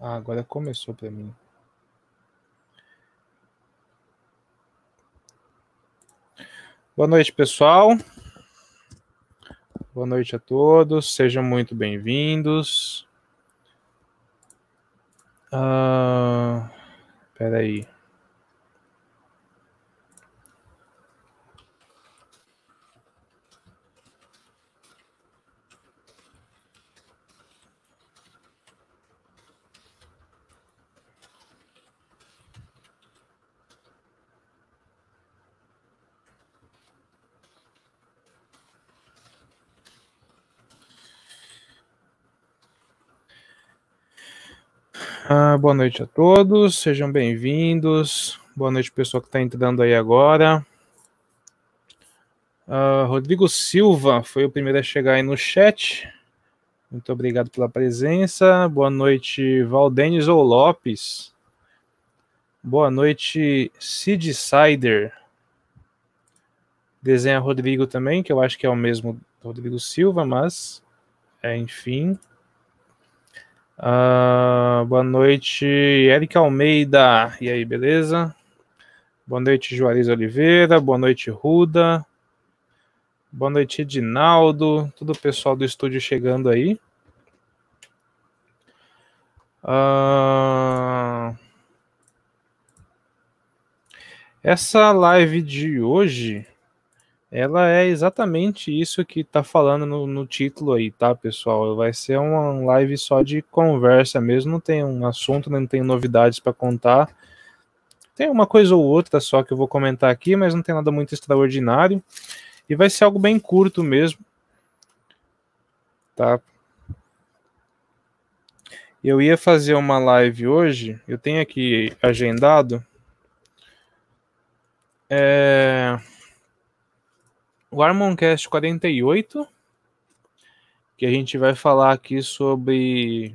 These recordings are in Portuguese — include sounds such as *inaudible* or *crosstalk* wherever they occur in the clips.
Ah, agora começou para mim. Boa noite, pessoal. Boa noite a todos. Sejam muito bem-vindos. Ah, peraí. aí. Ah, boa noite a todos, sejam bem-vindos. Boa noite, pessoal que está entrando aí agora. Ah, Rodrigo Silva foi o primeiro a chegar aí no chat. Muito obrigado pela presença. Boa noite, Valdenis ou Lopes. Boa noite, Sid Sider. Desenha Rodrigo também, que eu acho que é o mesmo Rodrigo Silva, mas é, enfim. Uh, boa noite, Eric Almeida. E aí, beleza? Boa noite, Juarez Oliveira. Boa noite, Ruda. Boa noite, Edinaldo. Todo o pessoal do estúdio chegando aí. Uh... Essa live de hoje ela é exatamente isso que tá falando no, no, título aí, tá, pessoal? Vai ser uma live só de conversa mesmo, não tem um assunto, não tem novidades para contar. Tem uma coisa ou outra só que eu vou comentar aqui, mas não tem nada muito extraordinário. E vai ser algo bem curto mesmo. Tá? Eu ia fazer uma live hoje, eu tenho aqui agendado. É o Armoncast 48, que a gente vai falar aqui sobre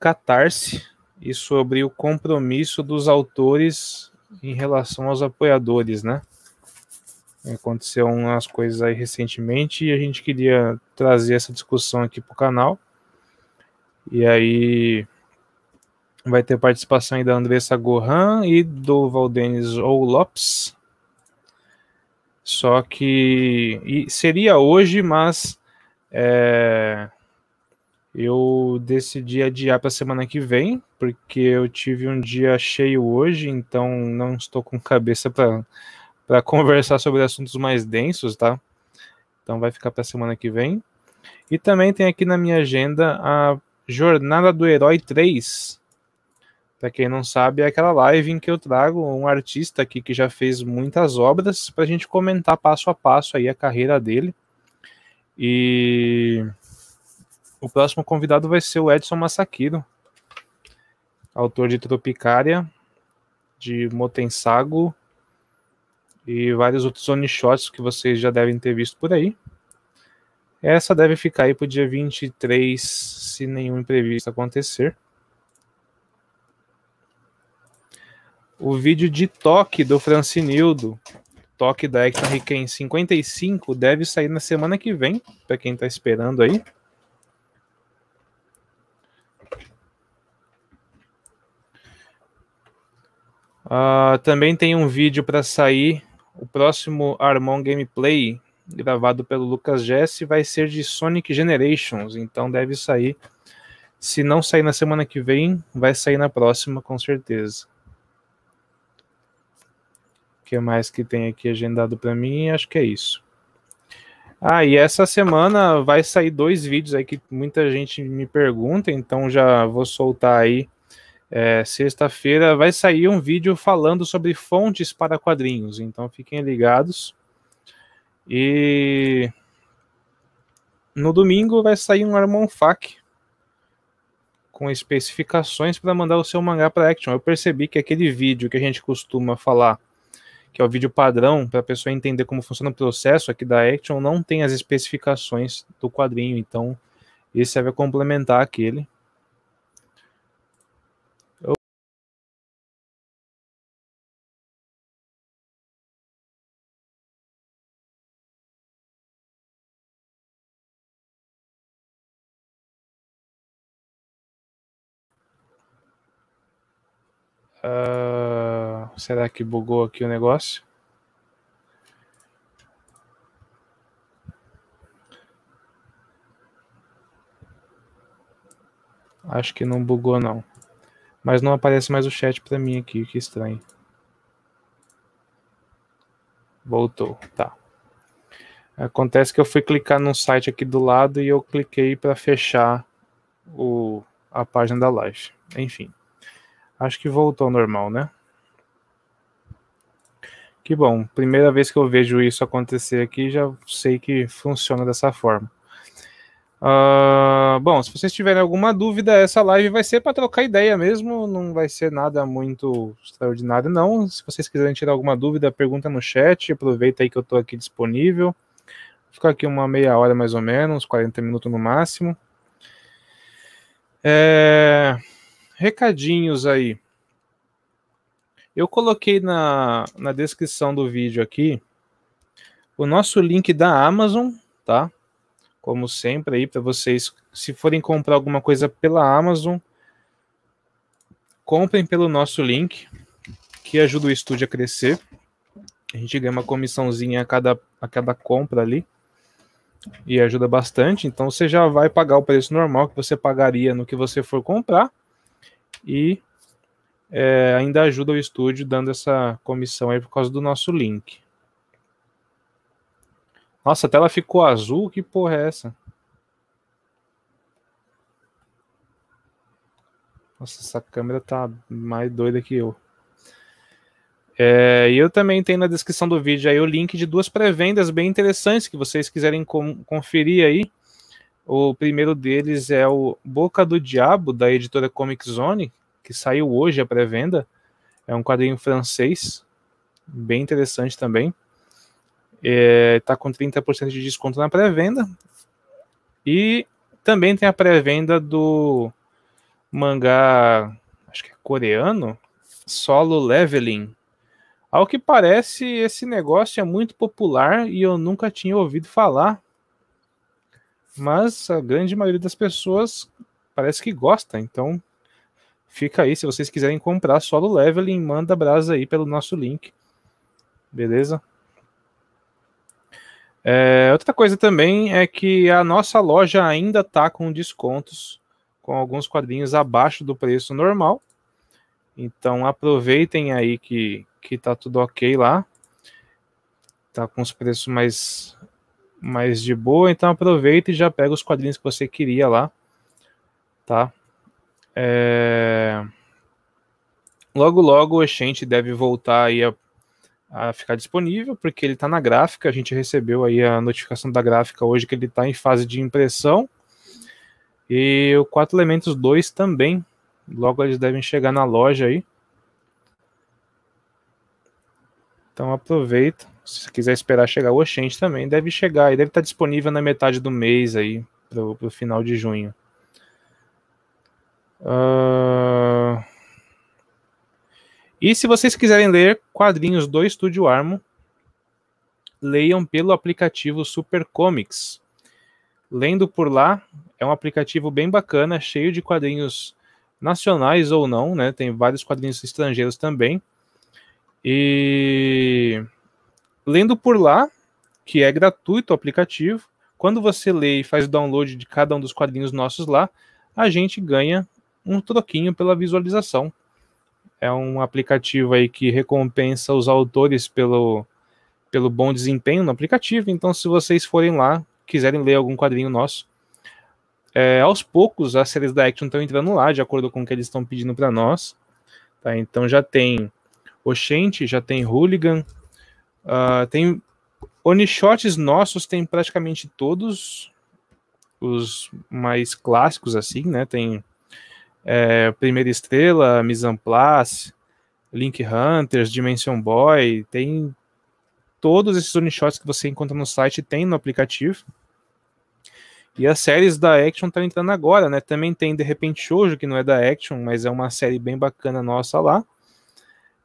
catarse e sobre o compromisso dos autores em relação aos apoiadores, né? Aconteceu umas coisas aí recentemente e a gente queria trazer essa discussão aqui para o canal. E aí vai ter participação aí da Andressa Gohan e do Valdenis ou Lopes. Só que seria hoje, mas é, eu decidi adiar para a semana que vem, porque eu tive um dia cheio hoje, então não estou com cabeça para conversar sobre assuntos mais densos, tá? Então vai ficar para a semana que vem. E também tem aqui na minha agenda a Jornada do Herói 3, para quem não sabe, é aquela live em que eu trago um artista aqui que já fez muitas obras para a gente comentar passo a passo aí a carreira dele. E o próximo convidado vai ser o Edson Masakiro, autor de Tropicária, de Motensago e vários outros onishots que vocês já devem ter visto por aí. Essa deve ficar aí para o dia 23, se nenhum imprevisto acontecer. o vídeo de toque do Francinildo, toque da Hector Riquem 55, deve sair na semana que vem, para quem está esperando aí. Uh, também tem um vídeo para sair, o próximo Armon Gameplay, gravado pelo Lucas Jesse, vai ser de Sonic Generations, então deve sair. Se não sair na semana que vem, vai sair na próxima, com certeza que mais que tem aqui agendado para mim? Acho que é isso. Ah, e essa semana vai sair dois vídeos aí que muita gente me pergunta, então já vou soltar aí. É, Sexta-feira vai sair um vídeo falando sobre fontes para quadrinhos, então fiquem ligados. E no domingo vai sair um Armon Fac com especificações para mandar o seu mangá para Action. Eu percebi que aquele vídeo que a gente costuma falar que é o vídeo padrão, para a pessoa entender como funciona o processo aqui é da Action, não tem as especificações do quadrinho, então esse serve a complementar aquele. Uh... Será que bugou aqui o negócio? Acho que não bugou não. Mas não aparece mais o chat para mim aqui, que estranho. Voltou, tá. Acontece que eu fui clicar num site aqui do lado e eu cliquei para fechar o, a página da live. Enfim, acho que voltou ao normal, né? Que bom, primeira vez que eu vejo isso acontecer aqui, já sei que funciona dessa forma. Uh, bom, se vocês tiverem alguma dúvida, essa live vai ser para trocar ideia mesmo, não vai ser nada muito extraordinário, não. Se vocês quiserem tirar alguma dúvida, pergunta no chat, aproveita aí que eu estou aqui disponível. Vou ficar aqui uma meia hora mais ou menos, 40 minutos no máximo. É... Recadinhos aí. Eu coloquei na, na descrição do vídeo aqui o nosso link da Amazon, tá? Como sempre aí para vocês, se forem comprar alguma coisa pela Amazon, comprem pelo nosso link, que ajuda o estúdio a crescer. A gente ganha uma comissãozinha a cada, a cada compra ali e ajuda bastante. Então você já vai pagar o preço normal que você pagaria no que você for comprar e é, ainda ajuda o estúdio dando essa comissão aí por causa do nosso link. Nossa, a tela ficou azul, que porra é essa? Nossa, essa câmera tá mais doida que eu. É, e é, eu também tenho na descrição do vídeo aí o link de duas pré-vendas bem interessantes que vocês quiserem conferir aí. O primeiro deles é o Boca do Diabo, da editora Comic Zone, que saiu hoje a pré-venda. É um quadrinho francês, bem interessante também. Está é, tá com 30% de desconto na pré-venda. E também tem a pré-venda do mangá, acho que é coreano, Solo Leveling. Ao que parece, esse negócio é muito popular e eu nunca tinha ouvido falar. Mas a grande maioria das pessoas parece que gosta, então Fica aí, se vocês quiserem comprar solo leveling, manda brasa aí pelo nosso link. Beleza? É, outra coisa também é que a nossa loja ainda tá com descontos, com alguns quadrinhos abaixo do preço normal. Então aproveitem aí que, que tá tudo ok lá. Tá com os preços mais, mais de boa, então aproveita e já pega os quadrinhos que você queria lá. Tá? É... Logo, logo o Exchange deve voltar aí a, a ficar disponível, porque ele está na gráfica. A gente recebeu aí a notificação da gráfica hoje que ele está em fase de impressão. E o 4 Elementos 2 também. Logo eles devem chegar na loja aí. Então aproveita. Se quiser esperar chegar o Oxente também, deve chegar e deve estar tá disponível na metade do mês aí, para o final de junho. Uh... E se vocês quiserem ler quadrinhos do Estúdio Armo, leiam pelo aplicativo Super Comics. Lendo por lá, é um aplicativo bem bacana, cheio de quadrinhos nacionais ou não, né? Tem vários quadrinhos estrangeiros também. E lendo por lá, que é gratuito o aplicativo, quando você lê e faz o download de cada um dos quadrinhos nossos lá, a gente ganha um troquinho pela visualização. É um aplicativo aí que recompensa os autores pelo, pelo bom desempenho no aplicativo. Então, se vocês forem lá, quiserem ler algum quadrinho nosso, é, aos poucos as séries da Action estão entrando lá, de acordo com o que eles estão pedindo para nós. Tá? Então já tem Oxente, já tem Hooligan, uh, tem Onishots nossos, tem praticamente todos os mais clássicos, assim, né? Tem é, Primeira Estrela, Misamplace, Link Hunters, Dimension Boy, tem todos esses unishots que você encontra no site, tem no aplicativo. E as séries da Action estão tá entrando agora, né? Também tem De Repente Shoujo, que não é da Action, mas é uma série bem bacana nossa lá.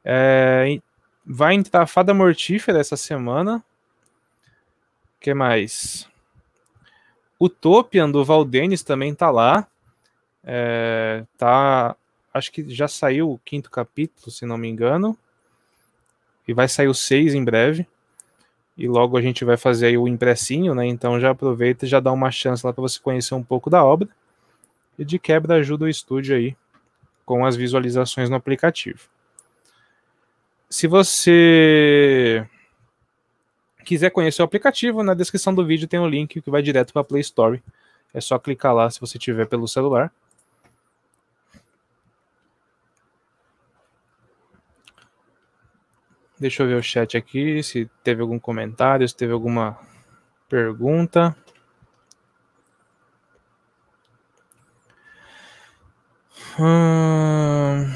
É, vai entrar Fada Mortífera essa semana. que mais? Utopian, do Valdenis, também tá lá. É, tá, acho que já saiu o quinto capítulo, se não me engano, e vai sair o seis em breve. E logo a gente vai fazer o impressinho, né? Então já aproveita e já dá uma chance lá para você conhecer um pouco da obra. E de quebra ajuda o estúdio aí com as visualizações no aplicativo. Se você quiser conhecer o aplicativo, na descrição do vídeo tem o um link que vai direto para a Play Store. É só clicar lá se você tiver pelo celular. Deixa eu ver o chat aqui, se teve algum comentário, se teve alguma pergunta. Hum...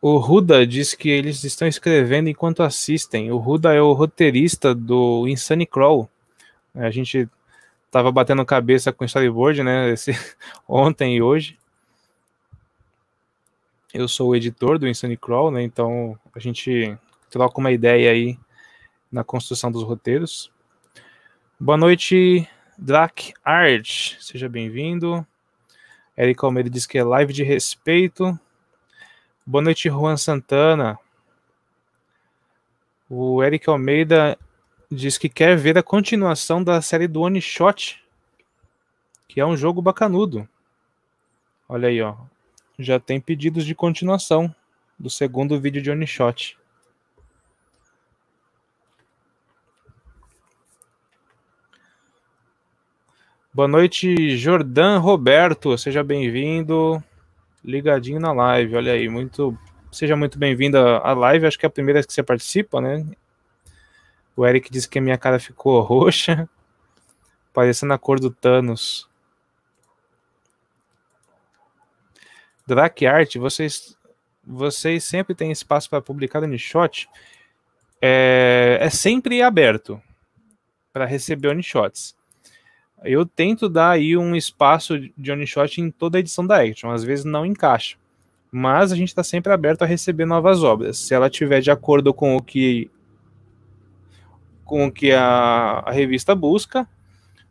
O Ruda diz que eles estão escrevendo enquanto assistem. O Ruda é o roteirista do Insane Crawl. A gente estava batendo cabeça com o storyboard, né? Esse, *laughs* ontem e hoje. Eu sou o editor do Insane Crawl, né? Então a gente troca uma ideia aí na construção dos roteiros. Boa noite, Drac Art. Seja bem-vindo. Eric Almeida diz que é live de respeito. Boa noite, Juan Santana. O Eric Almeida diz que quer ver a continuação da série do One Shot, que é um jogo bacanudo. Olha aí, ó já tem pedidos de continuação do segundo vídeo de Onishot. Boa noite, Jordan Roberto, seja bem-vindo, ligadinho na live, olha aí, muito, seja muito bem vindo à live, acho que é a primeira vez que você participa, né? O Eric disse que a minha cara ficou *laughs* roxa, parecendo a cor do Thanos. Será Art, vocês, vocês sempre têm espaço para publicar no shot? É, é sempre aberto para receber on-shots. Eu tento dar aí um espaço de on-shot em toda a edição da Action, às vezes não encaixa. Mas a gente está sempre aberto a receber novas obras. Se ela tiver de acordo com o que com o que a, a revista busca,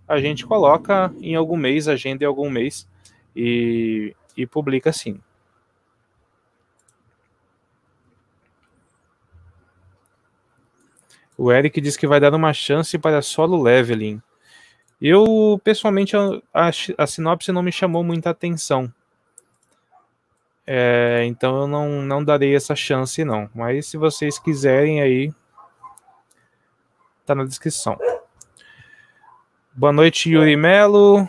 a gente coloca em algum mês, agenda em algum mês, e e publica assim. O Eric diz que vai dar uma chance para solo leveling. Eu, pessoalmente, a, a sinopse não me chamou muita atenção. É, então eu não, não darei essa chance, não. Mas se vocês quiserem aí, tá na descrição. Boa noite, Yuri Melo.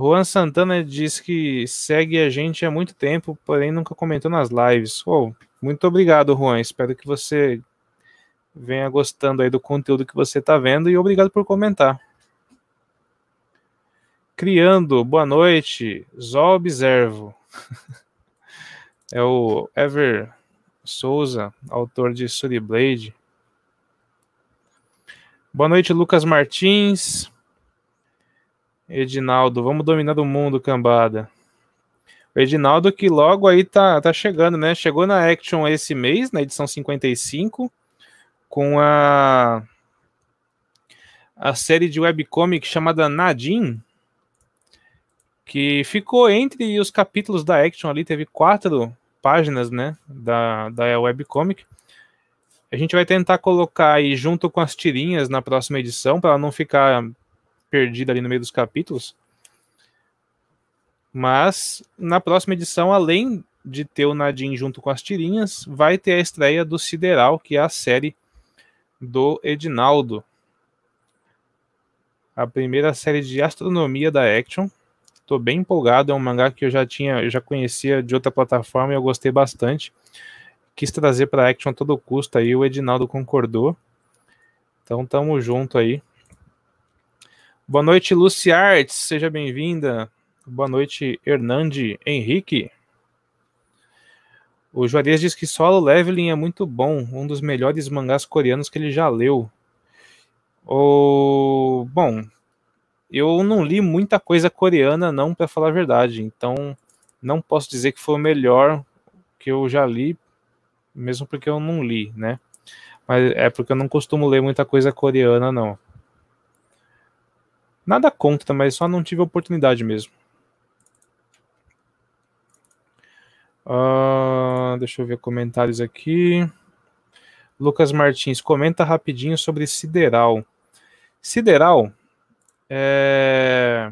Juan Santana diz que segue a gente há muito tempo, porém nunca comentou nas lives. Oh, muito obrigado, Juan. Espero que você venha gostando aí do conteúdo que você está vendo e obrigado por comentar. Criando, boa noite. Zó Observo. *laughs* é o Ever Souza, autor de Sully Blade. Boa noite, Lucas Martins. Edinaldo, vamos dominar o mundo, cambada. O Edinaldo que logo aí tá, tá chegando, né? Chegou na Action esse mês, na edição 55, com a, a série de webcomic chamada Nadine, que ficou entre os capítulos da Action ali, teve quatro páginas, né, da, da webcomic. A gente vai tentar colocar aí junto com as tirinhas na próxima edição, para não ficar perdida ali no meio dos capítulos. Mas na próxima edição, além de ter o Nadim junto com as tirinhas, vai ter a estreia do Sideral, que é a série do Edinaldo. A primeira série de astronomia da Action. Estou bem empolgado, é um mangá que eu já tinha, eu já conhecia de outra plataforma e eu gostei bastante. Quis trazer para Action a todo custo aí, o Edinaldo concordou. Então tamo junto aí. Boa noite, Luciarts, Arts, seja bem-vinda. Boa noite, Hernande Henrique. O Juarez diz que Solo Leveling é muito bom, um dos melhores mangás coreanos que ele já leu. O... Bom, eu não li muita coisa coreana, não, para falar a verdade, então não posso dizer que foi o melhor que eu já li, mesmo porque eu não li, né? Mas é porque eu não costumo ler muita coisa coreana, não. Nada contra, mas só não tive oportunidade mesmo. Uh, deixa eu ver comentários aqui. Lucas Martins, comenta rapidinho sobre Sideral. Sideral, é...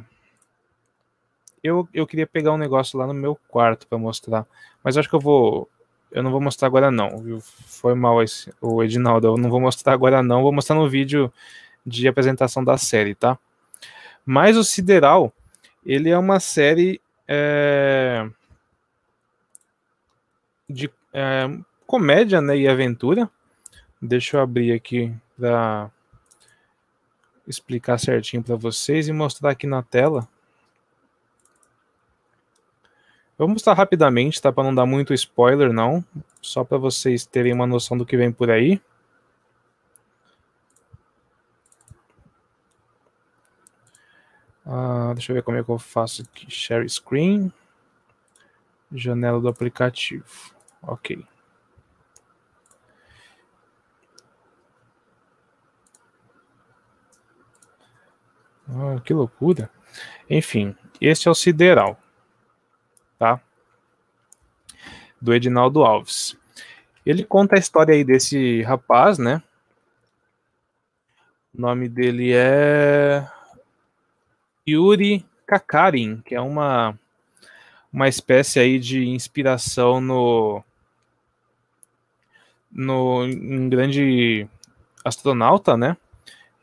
eu, eu queria pegar um negócio lá no meu quarto para mostrar, mas acho que eu vou. Eu não vou mostrar agora, não. Foi mal esse, o Edinaldo. Eu não vou mostrar agora, não. Vou mostrar no vídeo de apresentação da série, tá? Mas o Sideral, ele é uma série é, de é, comédia né, e aventura. Deixa eu abrir aqui para explicar certinho para vocês e mostrar aqui na tela. Vou mostrar rapidamente, tá? Para não dar muito spoiler, não. Só para vocês terem uma noção do que vem por aí. Ah, deixa eu ver como é que eu faço aqui. Share screen. Janela do aplicativo. Ok. Ah, que loucura. Enfim, este é o Sideral, tá? Do Edinaldo Alves. Ele conta a história aí desse rapaz, né? O nome dele é Yuri Kakarin, que é uma, uma espécie aí de inspiração no, no um grande astronauta, né?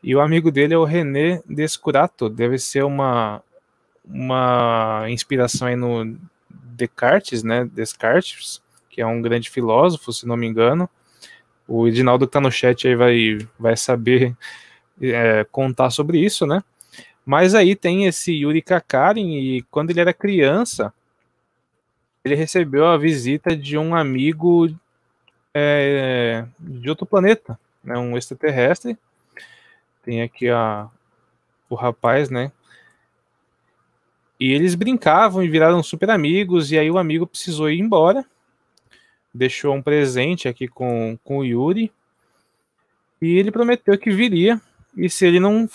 E o amigo dele é o René Descurato, deve ser uma, uma inspiração aí no Descartes, né? Descartes, que é um grande filósofo, se não me engano. O Edinaldo que tá no chat aí vai, vai saber *laughs* é, contar sobre isso, né? Mas aí tem esse Yuri Kakarin, e quando ele era criança, ele recebeu a visita de um amigo é, de outro planeta, né, um extraterrestre. Tem aqui a, o rapaz, né? E eles brincavam e viraram super amigos, e aí o amigo precisou ir embora. Deixou um presente aqui com, com o Yuri. E ele prometeu que viria. E se ele não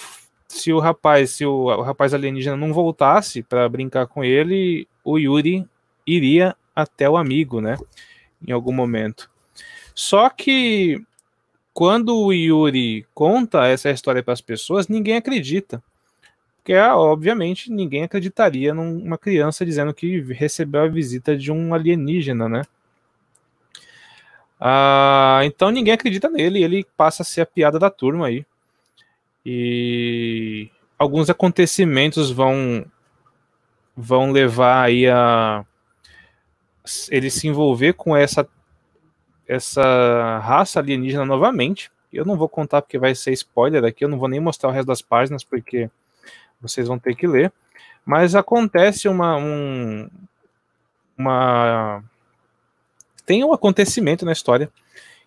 se o rapaz, se o, o rapaz alienígena não voltasse para brincar com ele, o Yuri iria até o amigo, né? Em algum momento. Só que quando o Yuri conta essa história para as pessoas, ninguém acredita. Porque, ah, obviamente, ninguém acreditaria numa criança dizendo que recebeu a visita de um alienígena, né? Ah, então ninguém acredita nele, ele passa a ser a piada da turma aí. E alguns acontecimentos vão vão levar aí a ele se envolver com essa essa raça alienígena novamente. Eu não vou contar porque vai ser spoiler aqui, eu não vou nem mostrar o resto das páginas porque vocês vão ter que ler. Mas acontece uma um, uma tem um acontecimento na história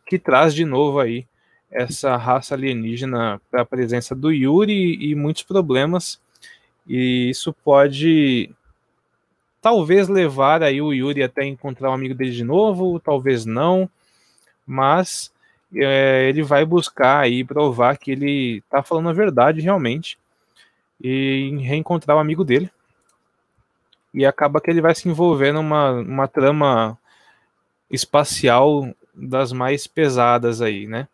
que traz de novo aí essa raça alienígena para a presença do Yuri e muitos problemas. E isso pode talvez levar aí o Yuri até encontrar um amigo dele de novo, talvez não, mas é, ele vai buscar aí provar que ele está falando a verdade realmente e reencontrar o amigo dele. E acaba que ele vai se envolver numa uma trama espacial das mais pesadas aí, né?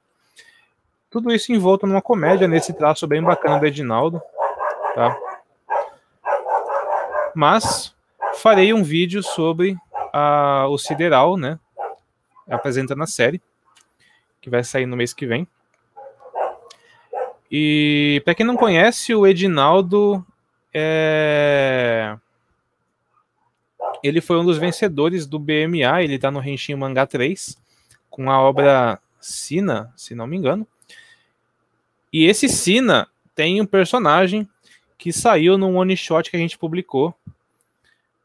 Tudo isso envolto numa comédia, nesse traço bem bacana do Edinaldo, tá? Mas farei um vídeo sobre a, o Sideral, né? Apresentando a série, que vai sair no mês que vem. E para quem não conhece, o Edinaldo é... Ele foi um dos vencedores do BMA, ele está no Renshin Mangá 3, com a obra Sina, se não me engano. E esse Sina tem um personagem que saiu num one shot que a gente publicou.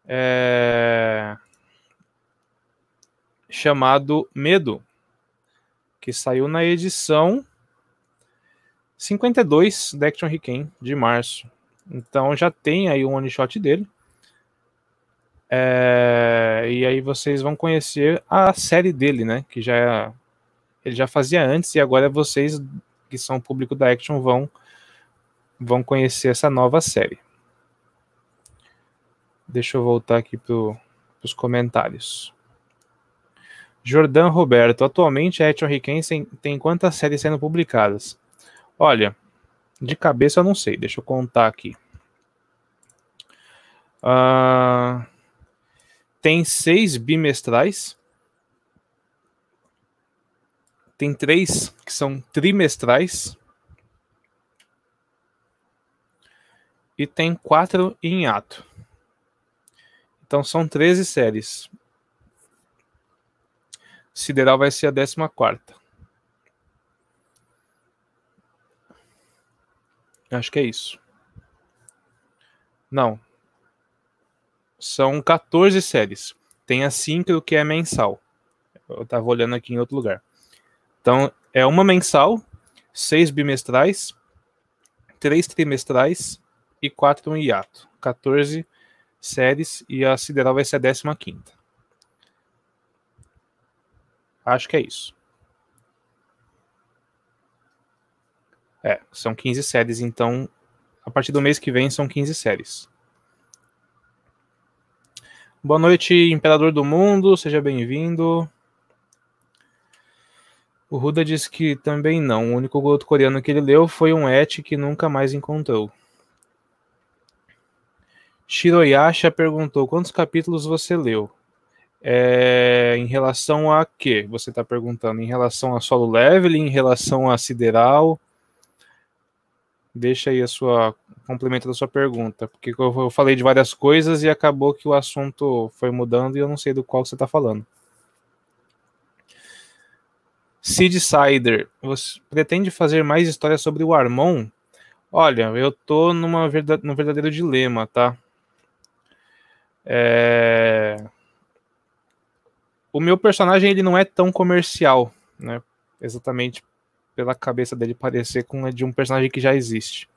É... Chamado Medo. Que saiu na edição 52 da Action Riken de março. Então já tem aí um one shot dele. É... E aí vocês vão conhecer a série dele, né? Que já ele já fazia antes e agora vocês que são o público da Action vão vão conhecer essa nova série. Deixa eu voltar aqui para os comentários. Jordan Roberto, atualmente a Action Riquensen tem quantas séries sendo publicadas? Olha, de cabeça eu não sei, deixa eu contar aqui. Uh, tem seis bimestrais, tem três que são trimestrais. E tem quatro em ato. Então são 13 séries. Sideral vai ser a 14. Acho que é isso. Não. São 14 séries. Tem a síncro, que é mensal. Eu estava olhando aqui em outro lugar. Então, é uma mensal, seis bimestrais, três trimestrais e quatro em hiato. 14 séries e a Sideral vai ser a décima quinta. Acho que é isso. É, são 15 séries, então a partir do mês que vem são 15 séries. Boa noite, Imperador do Mundo, seja bem-vindo. O Ruda disse que também não. O único outro coreano que ele leu foi um et que nunca mais encontrou. Shiroyasha perguntou: quantos capítulos você leu? É, em relação a quê? você está perguntando? Em relação a solo leveling? Em relação a sideral? Deixa aí a sua complemento da sua pergunta, porque eu falei de várias coisas e acabou que o assunto foi mudando e eu não sei do qual você está falando. Sid Sider, você pretende fazer mais histórias sobre o Armon? Olha, eu tô numa verdade, num verdadeiro dilema, tá? É... O meu personagem ele não é tão comercial, né? Exatamente pela cabeça dele parecer com a de um personagem que já existe.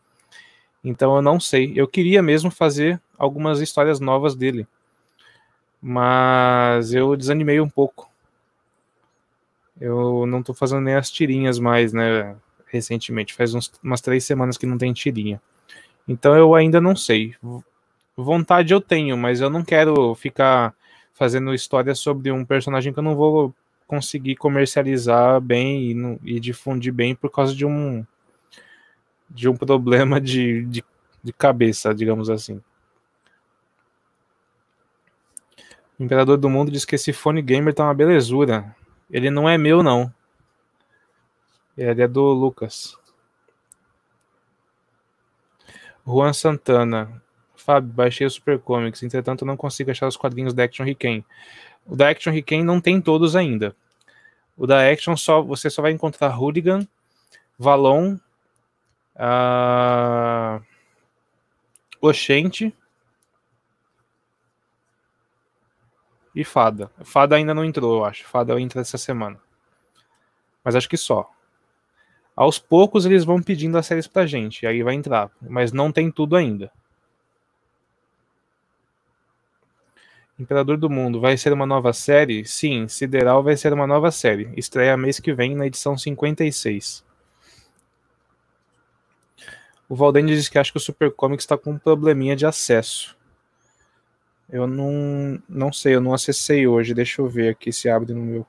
Então eu não sei. Eu queria mesmo fazer algumas histórias novas dele. Mas eu desanimei um pouco eu não tô fazendo nem as tirinhas mais, né? Recentemente, faz uns, umas três semanas que não tem tirinha. Então eu ainda não sei. Vontade eu tenho, mas eu não quero ficar fazendo história sobre um personagem que eu não vou conseguir comercializar bem e, no, e difundir bem por causa de um de um *laughs* problema de, de, de cabeça, digamos assim. O Imperador do Mundo diz que esse fone gamer tá uma belezura. Ele não é meu, não. Ele é do Lucas. Juan Santana. Fábio, baixei o Super Comics, entretanto não consigo achar os quadrinhos da Action Riken. O da Action Riken não tem todos ainda. O da Action só você só vai encontrar Hooligan, Valon, uh, Oxente e Fada. Fada ainda não entrou, eu acho. Fada entra essa semana. Mas acho que só. Aos poucos eles vão pedindo as séries pra gente, e aí vai entrar. Mas não tem tudo ainda. Imperador do Mundo vai ser uma nova série? Sim, Sideral vai ser uma nova série. Estreia mês que vem na edição 56. O Valdendes diz que acha que o Super Comics está com um probleminha de acesso. Eu não, não sei, eu não acessei hoje. Deixa eu ver aqui se abre no meu.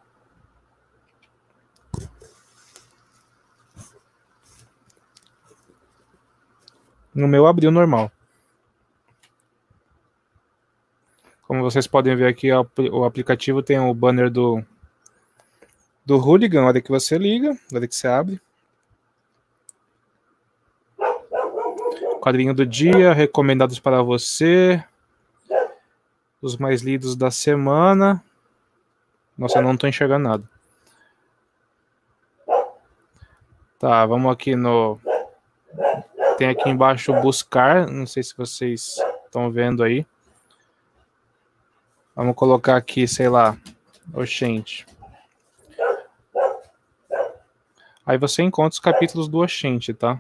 No meu abriu normal. Como vocês podem ver aqui, o aplicativo tem o banner do, do Hooligan. A hora que você liga, a hora que você abre. Quadrinho do dia, recomendados para você os mais lidos da semana. Nossa, eu não estou enxergando nada. Tá, vamos aqui no. Tem aqui embaixo buscar. Não sei se vocês estão vendo aí. Vamos colocar aqui, sei lá, Oxente. Aí você encontra os capítulos do Oxente, tá?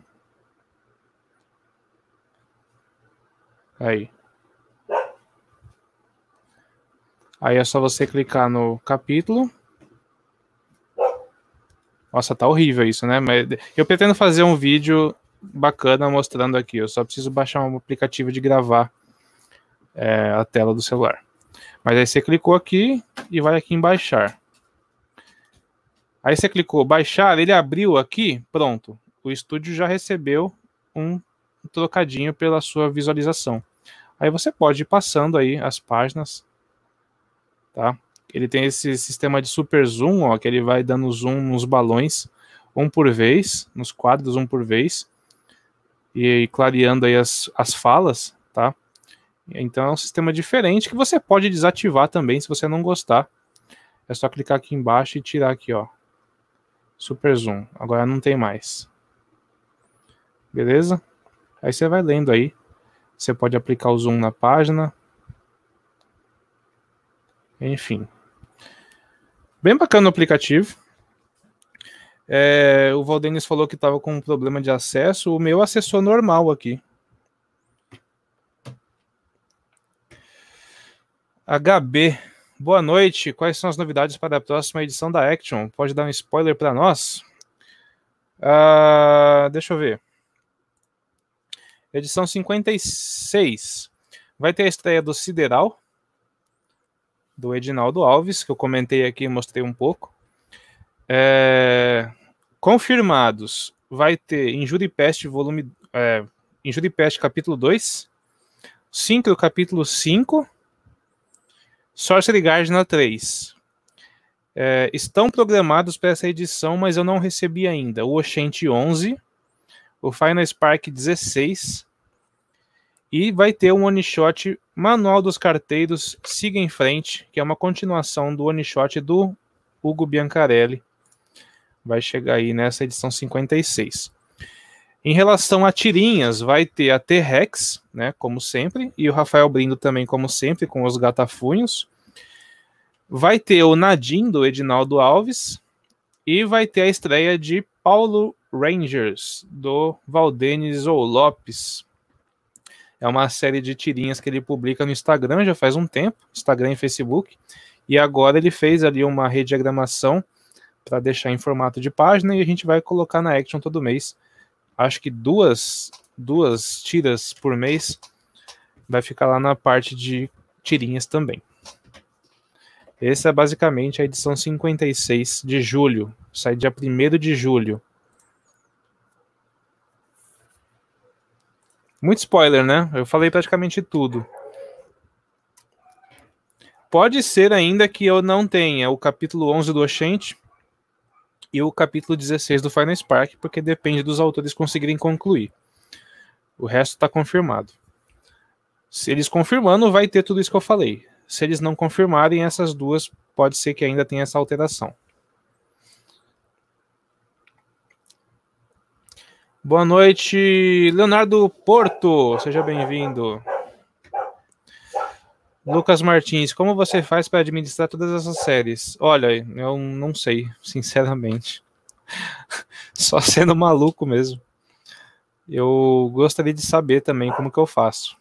Aí. Aí é só você clicar no capítulo. Nossa, tá horrível isso, né? Mas eu pretendo fazer um vídeo bacana mostrando aqui. Eu só preciso baixar um aplicativo de gravar é, a tela do celular. Mas aí você clicou aqui e vai aqui em baixar. Aí você clicou baixar, ele abriu aqui, pronto. O estúdio já recebeu um trocadinho pela sua visualização. Aí você pode ir passando aí as páginas tá? Ele tem esse sistema de super zoom, ó, que ele vai dando zoom nos balões, um por vez, nos quadros um por vez, e clareando aí as, as falas, tá? Então é um sistema diferente que você pode desativar também se você não gostar. É só clicar aqui embaixo e tirar aqui, ó. Super zoom. Agora não tem mais. Beleza? Aí você vai lendo aí. Você pode aplicar o zoom na página, enfim. Bem bacana o aplicativo. É, o Valdenis falou que estava com um problema de acesso. O meu acessou normal aqui. HB, boa noite. Quais são as novidades para a próxima edição da Action? Pode dar um spoiler para nós? Uh, deixa eu ver. Edição 56. Vai ter a estreia do Sideral, do Edinaldo Alves, que eu comentei aqui e mostrei um pouco. É, confirmados, vai ter em Pest, volume, é, Injury Pest capítulo 2, Synchro capítulo 5, Sorcery Gardener 3. É, estão programados para essa edição, mas eu não recebi ainda. O Oxente 11, o Final Spark 16, e vai ter um one shot Manual dos Carteiros Siga em Frente, que é uma continuação do one shot do Hugo Biancarelli. Vai chegar aí nessa edição 56. Em relação a tirinhas, vai ter a T-Rex, né, como sempre, e o Rafael Brindo também, como sempre, com os gatafunhos. Vai ter o Nadim, do Edinaldo Alves, e vai ter a estreia de Paulo Rangers, do Valdenes ou Lopes. É uma série de tirinhas que ele publica no Instagram já faz um tempo, Instagram e Facebook. E agora ele fez ali uma rediagramação para deixar em formato de página e a gente vai colocar na Action todo mês. Acho que duas, duas tiras por mês vai ficar lá na parte de tirinhas também. Essa é basicamente a edição 56 de julho, sai dia 1 de julho. Muito spoiler, né? Eu falei praticamente tudo. Pode ser ainda que eu não tenha o capítulo 11 do Oxente e o capítulo 16 do Final Spark, porque depende dos autores conseguirem concluir. O resto está confirmado. Se eles confirmando, vai ter tudo isso que eu falei. Se eles não confirmarem, essas duas pode ser que ainda tenha essa alteração. Boa noite, Leonardo Porto, seja bem-vindo. Lucas Martins, como você faz para administrar todas essas séries? Olha, eu não sei, *laughs* sinceramente. Só sendo maluco mesmo. Eu gostaria de saber também como que eu faço.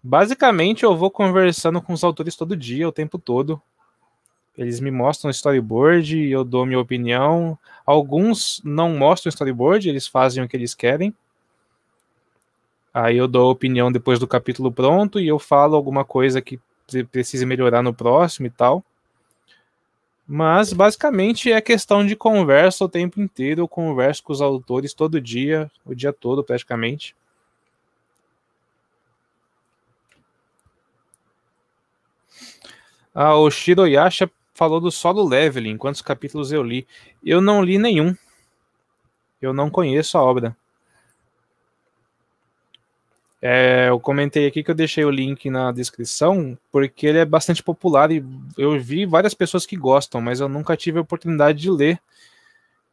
Basicamente, eu vou conversando com os autores todo dia, o tempo todo. Eles me mostram storyboard, eu dou minha opinião. Alguns não mostram storyboard, eles fazem o que eles querem. Aí eu dou a opinião depois do capítulo pronto e eu falo alguma coisa que precisa melhorar no próximo e tal. Mas basicamente é questão de conversa o tempo inteiro. Eu converso com os autores todo dia, o dia todo praticamente. Ah, o Shiroyasha falou do solo leveling, quantos capítulos eu li. Eu não li nenhum. Eu não conheço a obra. É, eu comentei aqui que eu deixei o link na descrição, porque ele é bastante popular e eu vi várias pessoas que gostam, mas eu nunca tive a oportunidade de ler.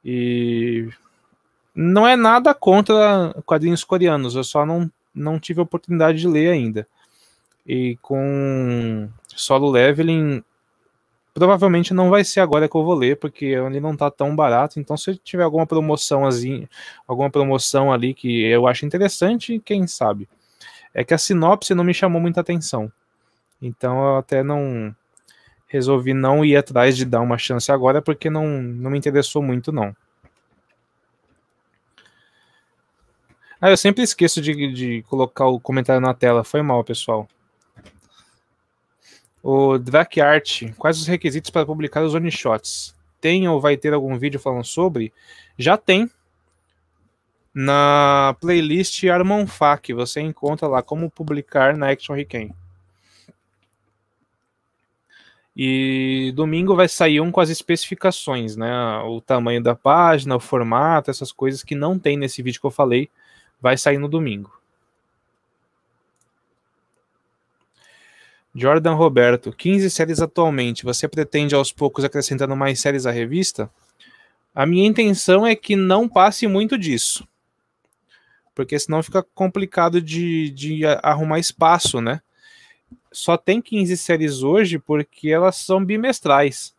E não é nada contra quadrinhos coreanos, eu só não, não tive a oportunidade de ler ainda. E com solo leveling, Provavelmente não vai ser agora que eu vou ler, porque ele não tá tão barato. Então, se tiver alguma promoção assim, alguma promoção ali que eu acho interessante, quem sabe. É que a sinopse não me chamou muita atenção. Então eu até não resolvi não ir atrás de dar uma chance agora, porque não, não me interessou muito, não. Ah, eu sempre esqueço de, de colocar o comentário na tela. Foi mal, pessoal. O art, quais os requisitos para publicar os OneShots? Tem ou vai ter algum vídeo falando sobre? Já tem. Na playlist Armonfá, que você encontra lá como publicar na Action Riken. E domingo vai sair um com as especificações, né? O tamanho da página, o formato, essas coisas que não tem nesse vídeo que eu falei, vai sair no domingo. Jordan Roberto, 15 séries atualmente. Você pretende aos poucos acrescentando mais séries à revista? A minha intenção é que não passe muito disso. Porque senão fica complicado de, de arrumar espaço, né? Só tem 15 séries hoje porque elas são bimestrais.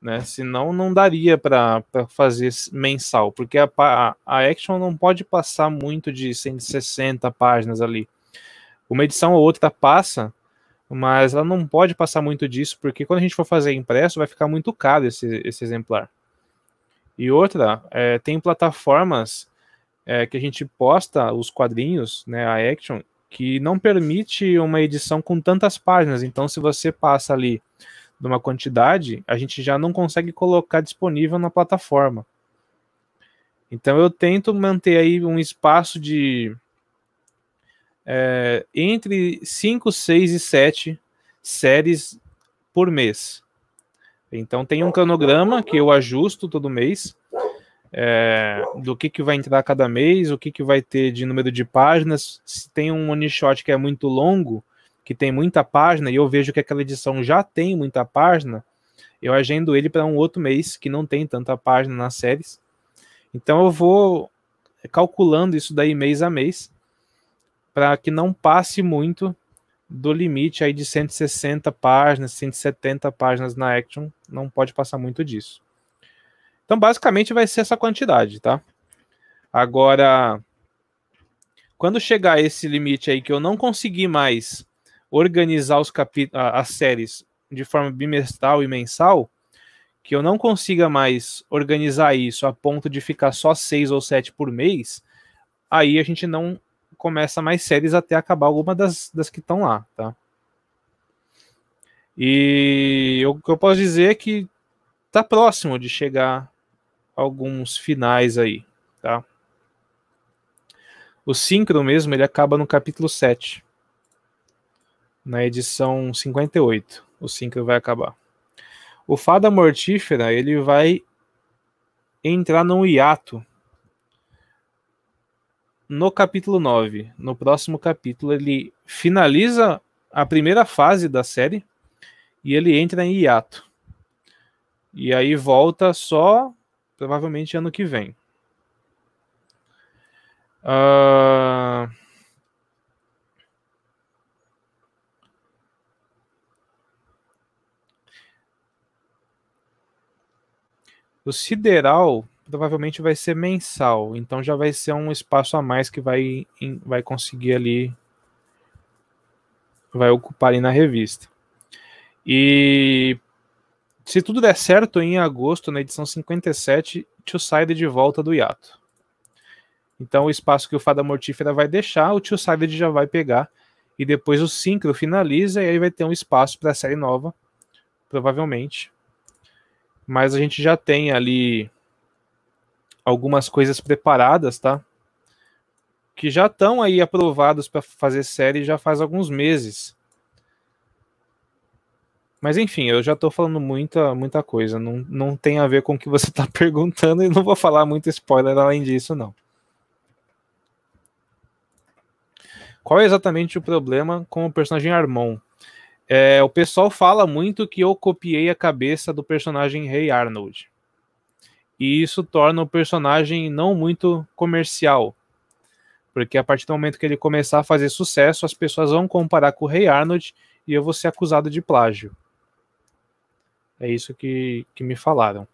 Né? Senão não daria para fazer mensal, porque a, a, a Action não pode passar muito de 160 páginas ali. Uma edição ou outra passa, mas ela não pode passar muito disso, porque quando a gente for fazer impresso, vai ficar muito caro esse, esse exemplar. E outra, é, tem plataformas é, que a gente posta os quadrinhos, né, a Action, que não permite uma edição com tantas páginas. Então, se você passa ali de uma quantidade, a gente já não consegue colocar disponível na plataforma. Então, eu tento manter aí um espaço de é, entre 5, 6 e 7 séries por mês. Então tem um cronograma que eu ajusto todo mês é, do que, que vai entrar cada mês, o que, que vai ter de número de páginas. Se tem um one shot que é muito longo, que tem muita página, e eu vejo que aquela edição já tem muita página, eu agendo ele para um outro mês que não tem tanta página nas séries. Então eu vou calculando isso daí mês a mês para que não passe muito do limite aí de 160 páginas, 170 páginas na Action, não pode passar muito disso. Então, basicamente, vai ser essa quantidade, tá? Agora, quando chegar esse limite aí que eu não conseguir mais organizar os as séries de forma bimestral e mensal, que eu não consiga mais organizar isso a ponto de ficar só seis ou sete por mês, aí a gente não começa mais séries até acabar alguma das, das que estão lá, tá? E o que eu posso dizer é que tá próximo de chegar alguns finais aí, tá? O Synchro mesmo, ele acaba no capítulo 7. Na edição 58, o Synchro vai acabar. O Fada Mortífera, ele vai entrar num hiato no capítulo 9, no próximo capítulo, ele finaliza a primeira fase da série e ele entra em hiato. E aí volta só provavelmente ano que vem. Uh... O Sideral provavelmente vai ser mensal, então já vai ser um espaço a mais que vai, em, vai conseguir ali, vai ocupar ali na revista. E se tudo der certo, em agosto, na edição 57, Tio Side de volta do hiato. Então o espaço que o Fada Mortífera vai deixar, o Tio Side já vai pegar, e depois o Syncro finaliza, e aí vai ter um espaço para a série nova, provavelmente. Mas a gente já tem ali algumas coisas preparadas, tá? Que já estão aí aprovados para fazer série já faz alguns meses. Mas enfim, eu já estou falando muita, muita coisa. Não, não tem a ver com o que você está *laughs* perguntando e não vou falar muito spoiler além disso, não. Qual é exatamente o problema com o personagem Armon? É, o pessoal fala muito que eu copiei a cabeça do personagem Rei Arnold e isso torna o personagem não muito comercial. Porque a partir do momento que ele começar a fazer sucesso, as pessoas vão comparar com o Rei Arnold e eu vou ser acusado de plágio. É isso que, que me falaram.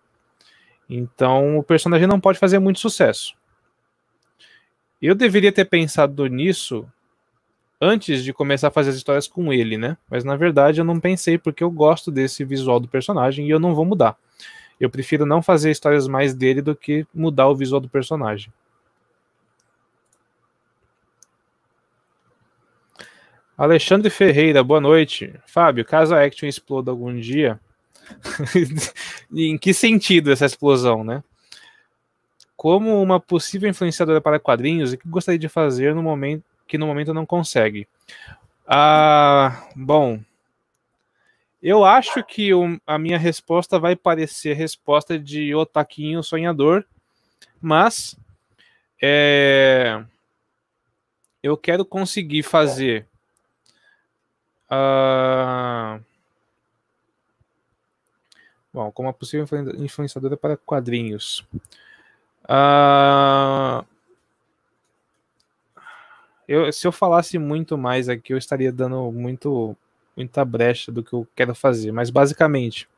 Então o personagem não pode fazer muito sucesso. Eu deveria ter pensado nisso antes de começar a fazer as histórias com ele, né? Mas na verdade eu não pensei porque eu gosto desse visual do personagem e eu não vou mudar. Eu prefiro não fazer histórias mais dele do que mudar o visual do personagem. Alexandre Ferreira, boa noite. Fábio, caso a Action exploda algum dia, *laughs* em que sentido essa explosão, né? Como uma possível influenciadora para quadrinhos, o que gostaria de fazer no momento que no momento não consegue? Ah, bom, eu acho que o, a minha resposta vai parecer resposta de Otaquinho sonhador, mas é, eu quero conseguir fazer. Uh, bom, como a possível influenciadora para quadrinhos. Uh, eu, se eu falasse muito mais aqui, eu estaria dando muito muita brecha do que eu quero fazer, mas basicamente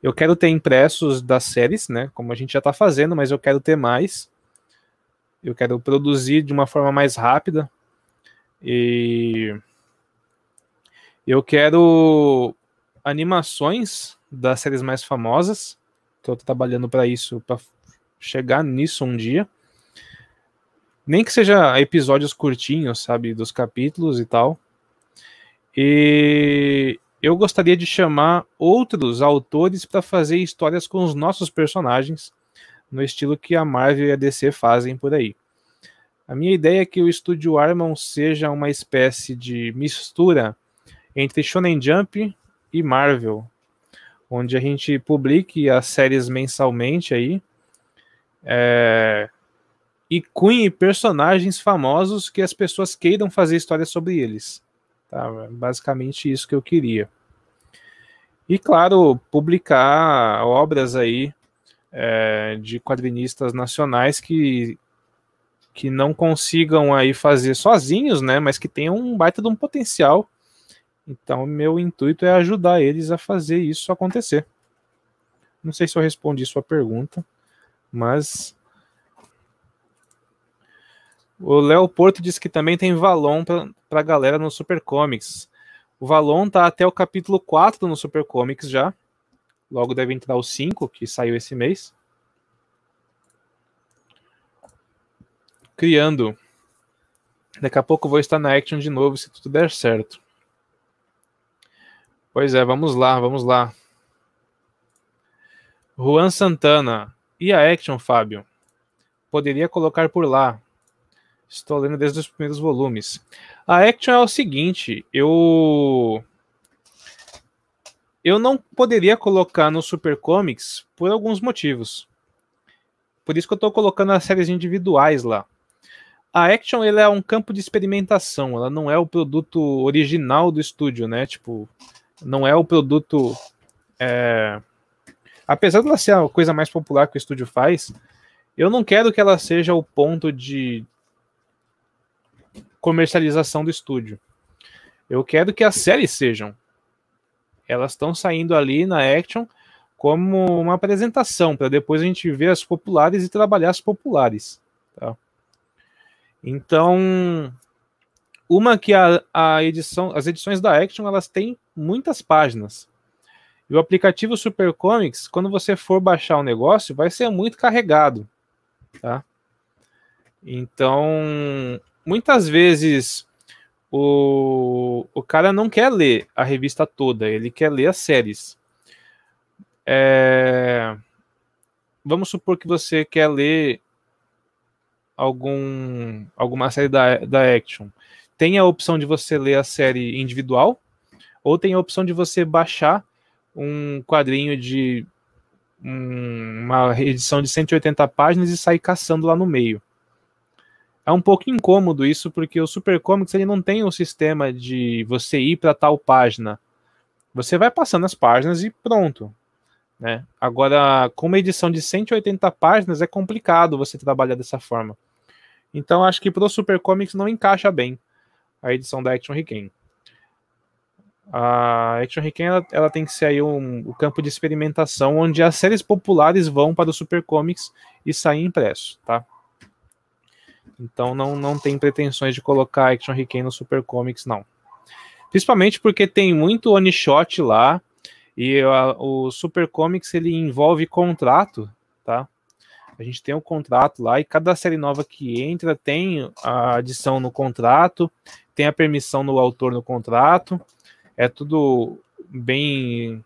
eu quero ter impressos das séries, né? Como a gente já está fazendo, mas eu quero ter mais. Eu quero produzir de uma forma mais rápida. E eu quero animações das séries mais famosas. Estou trabalhando para isso, para chegar nisso um dia. Nem que seja episódios curtinhos, sabe, dos capítulos e tal. E eu gostaria de chamar outros autores para fazer histórias com os nossos personagens, no estilo que a Marvel e a DC fazem por aí. A minha ideia é que o estúdio Armon seja uma espécie de mistura entre Shonen Jump e Marvel, onde a gente publique as séries mensalmente aí é, e cunhe personagens famosos que as pessoas queiram fazer histórias sobre eles. Tá? Basicamente isso que eu queria. E, claro, publicar obras aí é, de quadrinistas nacionais que, que não consigam aí fazer sozinhos, né? Mas que tenham um baita de um potencial. Então, meu intuito é ajudar eles a fazer isso acontecer. Não sei se eu respondi sua pergunta, mas o Léo Porto disse que também tem Valon para a galera no Super Comics. O Valon tá até o capítulo 4 no Super Comics já. Logo deve entrar o 5, que saiu esse mês. Criando. Daqui a pouco vou estar na Action de novo, se tudo der certo. Pois é, vamos lá, vamos lá. Juan Santana. E a Action, Fábio? Poderia colocar por lá. Estou lendo desde os primeiros volumes. A Action é o seguinte, eu eu não poderia colocar no Super Comics por alguns motivos. Por isso que eu estou colocando as séries individuais lá. A Action ele é um campo de experimentação, ela não é o produto original do estúdio, né? Tipo, não é o produto. É... Apesar ela ser a coisa mais popular que o estúdio faz, eu não quero que ela seja o ponto de comercialização do estúdio. Eu quero que as séries sejam. Elas estão saindo ali na Action como uma apresentação, para depois a gente ver as populares e trabalhar as populares. Tá? Então, uma que a, a edição, as edições da Action, elas têm muitas páginas. E o aplicativo Super Comics, quando você for baixar o negócio, vai ser muito carregado, tá? Então, muitas vezes o, o cara não quer ler a revista toda, ele quer ler as séries. É, vamos supor que você quer ler algum, alguma série da, da Action. Tem a opção de você ler a série individual, ou tem a opção de você baixar um quadrinho de um, uma edição de 180 páginas e sair caçando lá no meio é um pouco incômodo isso, porque o Supercomics ele não tem o um sistema de você ir para tal página. Você vai passando as páginas e pronto. Né? Agora, com uma edição de 180 páginas, é complicado você trabalhar dessa forma. Então, acho que pro Comics não encaixa bem a edição da Action Requiem. A Action Requiem ela, ela, tem que ser aí um, o um campo de experimentação onde as séries populares vão para o Comics e saem impresso, tá? Então não, não tem pretensões de colocar Action Riken no Super Comics, não. Principalmente porque tem muito one shot lá e a, o Super Comics ele envolve contrato, tá? A gente tem um contrato lá e cada série nova que entra tem a adição no contrato, tem a permissão do autor no contrato. É tudo bem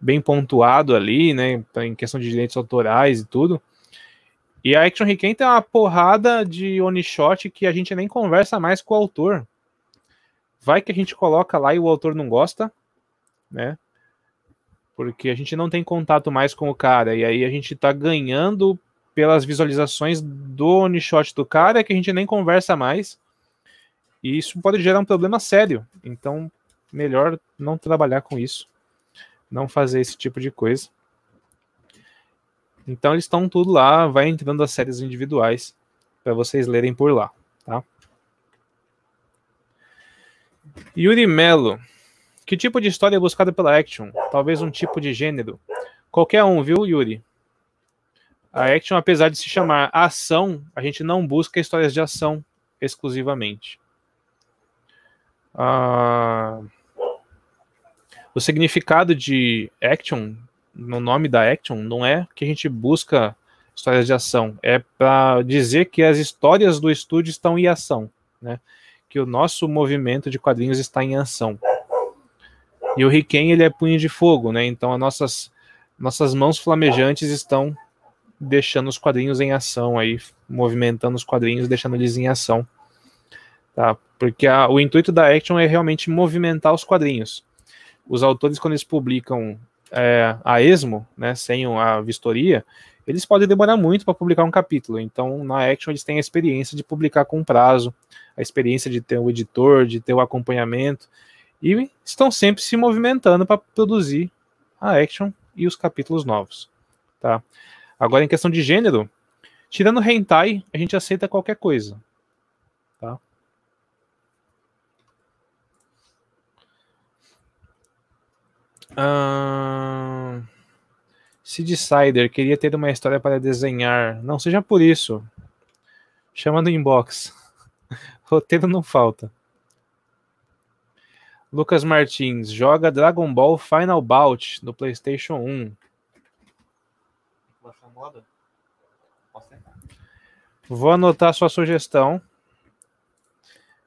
bem pontuado ali, né, em questão de direitos autorais e tudo. E a Action Requiem tem uma porrada de one-shot que a gente nem conversa mais com o autor. Vai que a gente coloca lá e o autor não gosta, né? Porque a gente não tem contato mais com o cara. E aí a gente tá ganhando pelas visualizações do one-shot do cara que a gente nem conversa mais. E isso pode gerar um problema sério. Então, melhor não trabalhar com isso. Não fazer esse tipo de coisa. Então eles estão tudo lá, vai entrando as séries individuais para vocês lerem por lá, tá? Yuri Mello. Que tipo de história é buscada pela Action? Talvez um tipo de gênero. Qualquer um, viu, Yuri? A Action, apesar de se chamar ação, a gente não busca histórias de ação exclusivamente. Ah, o significado de Action no nome da Action, não é que a gente busca histórias de ação, é para dizer que as histórias do estúdio estão em ação, né? Que o nosso movimento de quadrinhos está em ação. E o Riken, ele é punho de fogo, né? Então as nossas nossas mãos flamejantes estão deixando os quadrinhos em ação aí, movimentando os quadrinhos, deixando eles em ação. Tá? Porque a, o intuito da Action é realmente movimentar os quadrinhos. Os autores quando eles publicam é, a esmo, né, sem a vistoria, eles podem demorar muito para publicar um capítulo. Então, na Action, eles têm a experiência de publicar com prazo, a experiência de ter o um editor, de ter o um acompanhamento, e estão sempre se movimentando para produzir a Action e os capítulos novos. Tá? Agora, em questão de gênero, tirando Hentai, a gente aceita qualquer coisa. Se Sid Sider, queria ter uma história para desenhar. Não seja por isso. Chama no inbox. *laughs* Roteiro não falta. Lucas Martins joga Dragon Ball Final Bout no PlayStation 1. Vou anotar sua sugestão.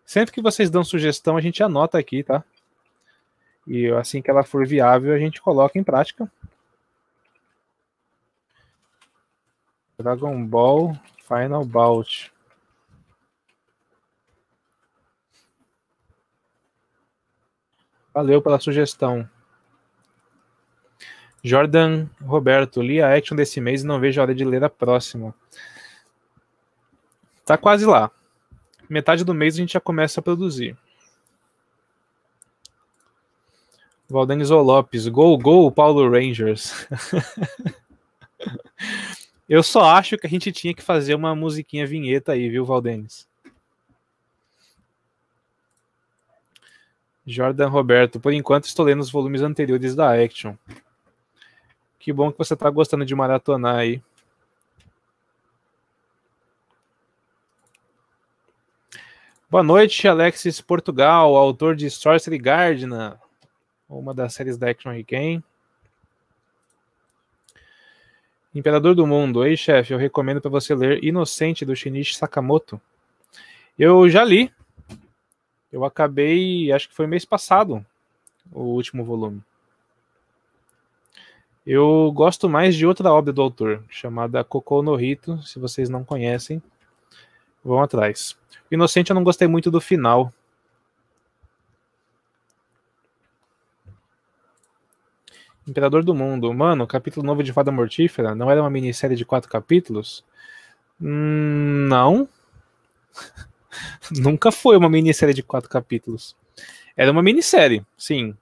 Sempre que vocês dão sugestão, a gente anota aqui, tá? E assim que ela for viável, a gente coloca em prática. Dragon Ball Final Bout. Valeu pela sugestão. Jordan Roberto, li a action desse mês e não vejo a hora de ler a próxima. Tá quase lá. Metade do mês a gente já começa a produzir. Valdenizo Lopes, gol, gol, Paulo Rangers. *laughs* Eu só acho que a gente tinha que fazer uma musiquinha vinheta aí, viu, Valdenis? Jordan Roberto, por enquanto estou lendo os volumes anteriores da Action. Que bom que você está gostando de maratonar aí. Boa noite, Alexis Portugal, autor de Sorcery Gardener uma das séries da Action Game. Imperador do Mundo. Ei, chefe, eu recomendo para você ler Inocente, do Shinichi Sakamoto. Eu já li. Eu acabei, acho que foi mês passado, o último volume. Eu gosto mais de outra obra do autor, chamada Cocô no Rito. Se vocês não conhecem, vão atrás. Inocente eu não gostei muito do final. Imperador do Mundo. Mano, o capítulo novo de Fada Mortífera não era uma minissérie de quatro capítulos? Hum, não. *laughs* Nunca foi uma minissérie de quatro capítulos. Era uma minissérie, sim.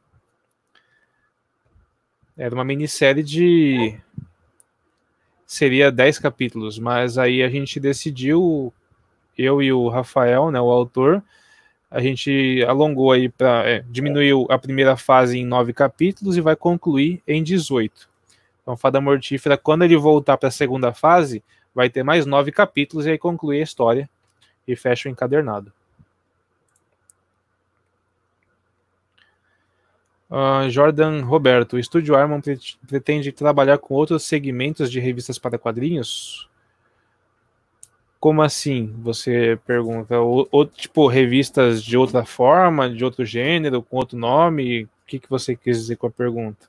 Era uma minissérie de. Seria dez capítulos, mas aí a gente decidiu, eu e o Rafael, né, o autor, a gente alongou aí para. É, diminuiu a primeira fase em nove capítulos e vai concluir em 18. Então, Fada Mortífera, quando ele voltar para a segunda fase, vai ter mais nove capítulos e aí conclui a história e fecha o encadernado. Uh, Jordan Roberto, o estúdio Arman pretende trabalhar com outros segmentos de revistas para quadrinhos? Como assim? Você pergunta. tipo, revistas de outra forma, de outro gênero, com outro nome? O que, que você quis dizer com a pergunta?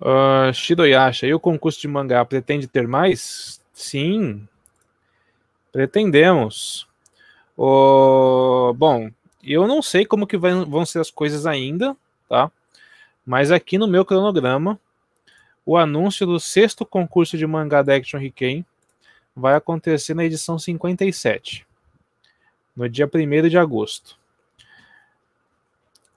Uh, ah, Shidoyasha, e o concurso de mangá pretende ter mais? Sim, pretendemos. Uh, bom, eu não sei como que vai, vão ser as coisas ainda, tá? Mas aqui no meu cronograma, o anúncio do sexto concurso de mangá da Action Riken vai acontecer na edição 57, no dia 1 de agosto.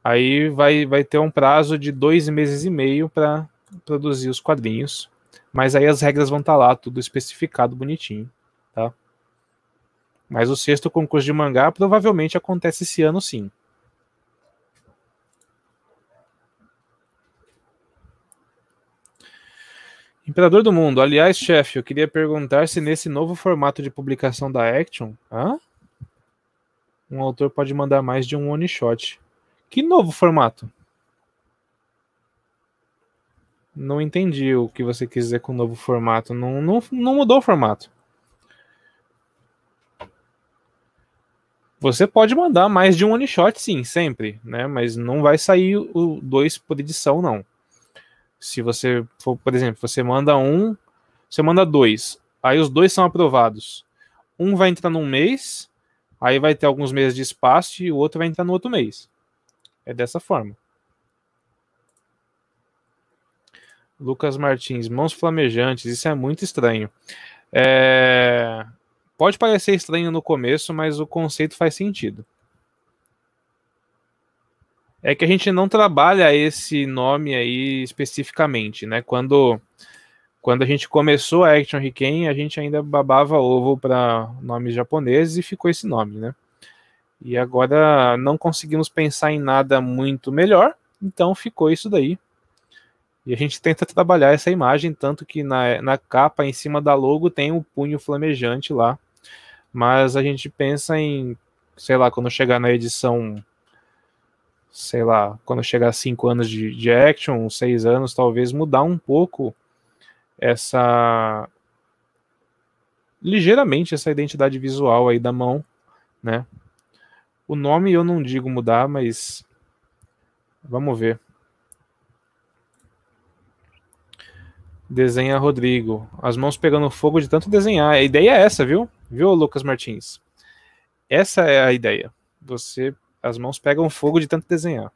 Aí vai, vai ter um prazo de dois meses e meio para produzir os quadrinhos. Mas aí as regras vão estar tá lá, tudo especificado bonitinho, tá? Mas o sexto concurso de mangá provavelmente acontece esse ano sim. Imperador do Mundo, aliás, chefe, eu queria perguntar se nesse novo formato de publicação da Action, hã? um autor pode mandar mais de um one shot. Que novo formato? Não entendi o que você quis dizer com novo formato. Não, não, não mudou o formato. Você pode mandar mais de um one shot, sim, sempre, né? Mas não vai sair o dois por edição, não. Se você for, por exemplo, você manda um, você manda dois, aí os dois são aprovados. Um vai entrar num mês, aí vai ter alguns meses de espaço e o outro vai entrar no outro mês. É dessa forma. Lucas Martins, mãos flamejantes, isso é muito estranho. É... Pode parecer estranho no começo, mas o conceito faz sentido é que a gente não trabalha esse nome aí especificamente, né? Quando quando a gente começou a Action Riken, a gente ainda babava ovo para nomes japoneses e ficou esse nome, né? E agora não conseguimos pensar em nada muito melhor, então ficou isso daí. E a gente tenta trabalhar essa imagem, tanto que na, na capa, em cima da logo, tem o um punho flamejante lá. Mas a gente pensa em, sei lá, quando chegar na edição sei lá, quando chegar a 5 anos de, de action, 6 anos, talvez mudar um pouco essa. ligeiramente essa identidade visual aí da mão, né? O nome eu não digo mudar, mas. Vamos ver. Desenha Rodrigo. As mãos pegando fogo de tanto desenhar. A ideia é essa, viu? Viu, Lucas Martins? Essa é a ideia. Você as mãos pegam fogo de tanto desenhar.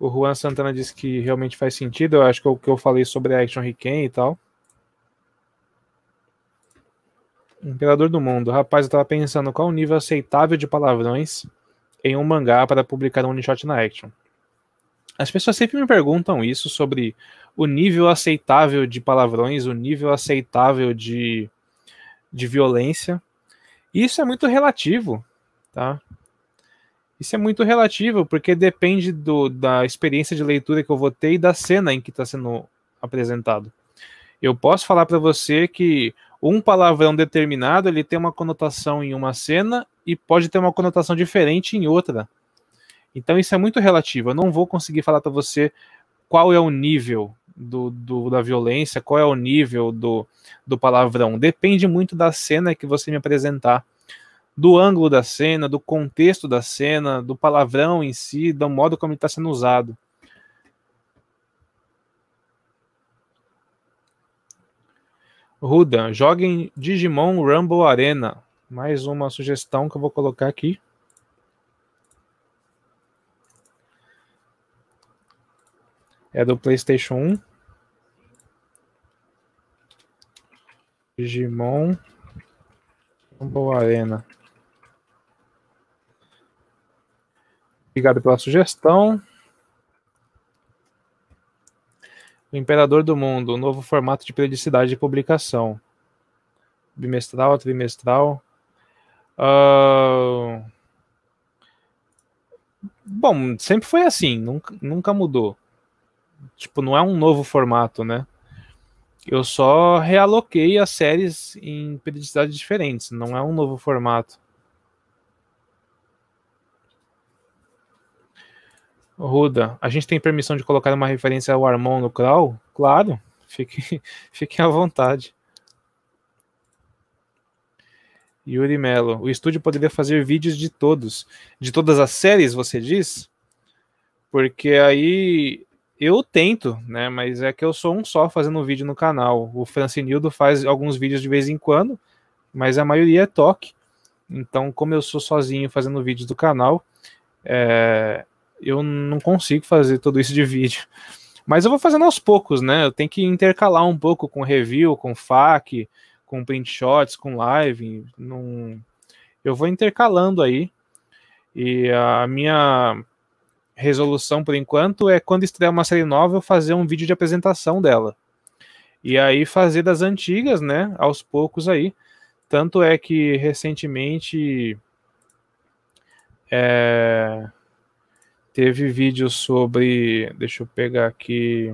O Juan Santana disse que realmente faz sentido. Eu acho que é o que eu falei sobre a Action Riken e tal. Imperador do Mundo. Rapaz, eu tava pensando qual o nível aceitável de palavrões em um mangá para publicar um one-shot na Action. As pessoas sempre me perguntam isso sobre o nível aceitável de palavrões, o nível aceitável de de violência. Isso é muito relativo, tá? Isso é muito relativo, porque depende do, da experiência de leitura que eu vou ter e da cena em que está sendo apresentado. Eu posso falar para você que um palavrão determinado ele tem uma conotação em uma cena e pode ter uma conotação diferente em outra. Então isso é muito relativo. Eu não vou conseguir falar para você qual é o nível do, do, da violência, qual é o nível do, do palavrão. Depende muito da cena que você me apresentar, do ângulo da cena, do contexto da cena, do palavrão em si, do modo como ele está sendo usado. Rudan, joguem Digimon Rumble Arena. Mais uma sugestão que eu vou colocar aqui. É do PlayStation 1. Digimon Boa Arena. Obrigado pela sugestão. O Imperador do Mundo, um novo formato de periodicidade de publicação. Bimestral, trimestral. Uh... Bom, sempre foi assim, nunca, nunca mudou. Tipo, não é um novo formato, né? Eu só realoquei as séries em periodicidades diferentes, não é um novo formato. Ruda, a gente tem permissão de colocar uma referência ao Armon no Crawl? Claro, *laughs* fiquem fique à vontade. Yuri Mello, o estúdio poderia fazer vídeos de todos. De todas as séries, você diz? Porque aí eu tento, né? Mas é que eu sou um só fazendo vídeo no canal. O Francinildo faz alguns vídeos de vez em quando, mas a maioria é toque. Então, como eu sou sozinho fazendo vídeos do canal, é, eu não consigo fazer tudo isso de vídeo. Mas eu vou fazendo aos poucos, né? Eu tenho que intercalar um pouco com review, com FAQ, com print shots, com live. Eu vou intercalando aí. E a minha resolução por enquanto é quando estrear uma série nova eu fazer um vídeo de apresentação dela. E aí fazer das antigas, né, aos poucos aí. Tanto é que recentemente é, teve vídeo sobre, deixa eu pegar aqui,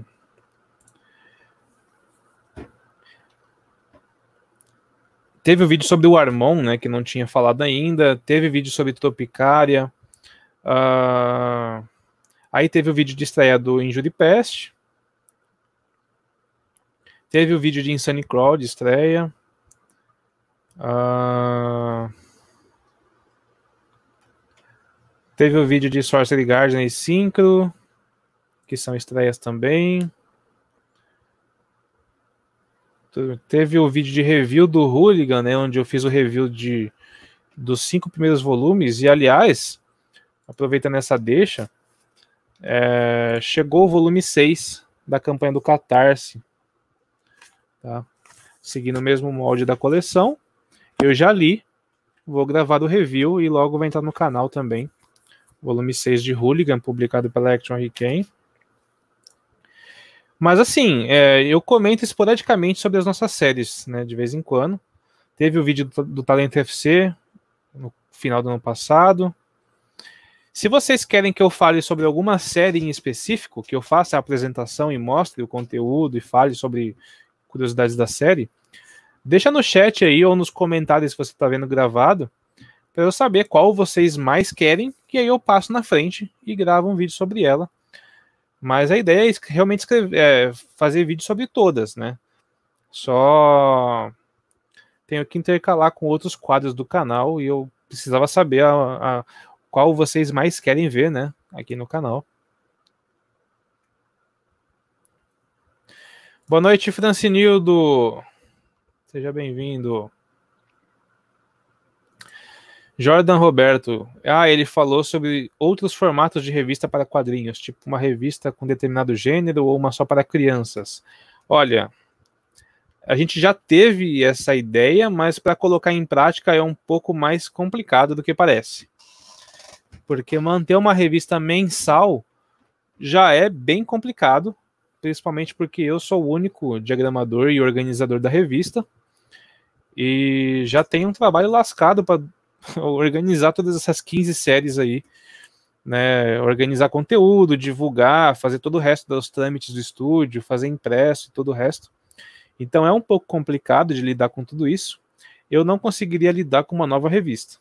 teve o um vídeo sobre o Armon, né, que não tinha falado ainda, teve vídeo sobre Tropicária, uh, Aí teve o vídeo de estreia do Injury Pest. Teve o vídeo de Insane Crawl de estreia. Uh... Teve o vídeo de Sorcery Garden e Synchro, que são estreias também. Teve o vídeo de review do Hooligan, né, onde eu fiz o review de, dos cinco primeiros volumes. E, aliás, aproveitando essa deixa, é, chegou o volume 6 da campanha do Catarse. Tá? Seguindo o mesmo molde da coleção. Eu já li, vou gravar o review e logo vai entrar no canal também. Volume 6 de Hooligan, publicado pela Action Hurricane. Mas assim, é, eu comento esporadicamente sobre as nossas séries, né, de vez em quando. Teve o vídeo do, do Talento FC no final do ano passado. Se vocês querem que eu fale sobre alguma série em específico, que eu faça a apresentação e mostre o conteúdo e fale sobre curiosidades da série, deixa no chat aí ou nos comentários se você está vendo gravado, para eu saber qual vocês mais querem, que aí eu passo na frente e gravo um vídeo sobre ela. Mas a ideia é realmente escrever, é, fazer vídeo sobre todas, né? Só tenho que intercalar com outros quadros do canal e eu precisava saber a, a qual vocês mais querem ver, né? Aqui no canal. Boa noite, Francinildo. Seja bem-vindo. Jordan Roberto. Ah, ele falou sobre outros formatos de revista para quadrinhos, tipo uma revista com determinado gênero ou uma só para crianças. Olha, a gente já teve essa ideia, mas para colocar em prática é um pouco mais complicado do que parece porque manter uma revista mensal já é bem complicado, principalmente porque eu sou o único diagramador e organizador da revista e já tem um trabalho lascado para *laughs* organizar todas essas 15 séries aí, né, organizar conteúdo, divulgar, fazer todo o resto dos trâmites do estúdio, fazer impresso, e todo o resto. Então é um pouco complicado de lidar com tudo isso. Eu não conseguiria lidar com uma nova revista.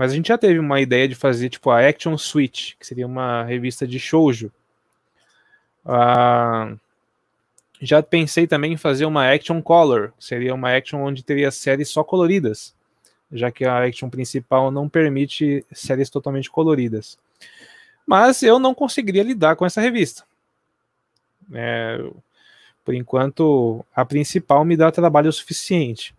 Mas a gente já teve uma ideia de fazer tipo a Action Switch, que seria uma revista de shoujo. Ah, já pensei também em fazer uma Action Color, que seria uma Action onde teria séries só coloridas, já que a Action principal não permite séries totalmente coloridas. Mas eu não conseguiria lidar com essa revista. É, por enquanto, a principal me dá trabalho o suficiente.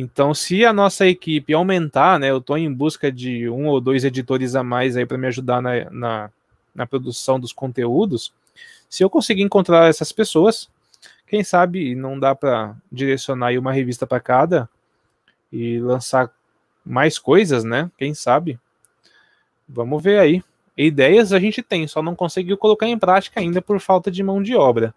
Então, se a nossa equipe aumentar, né, eu estou em busca de um ou dois editores a mais aí para me ajudar na, na, na, produção dos conteúdos. Se eu conseguir encontrar essas pessoas, quem sabe não dá para direcionar uma revista para cada e lançar mais coisas, né? Quem sabe? Vamos ver aí. Ideias a gente tem, só não conseguiu colocar em prática ainda por falta de mão de obra.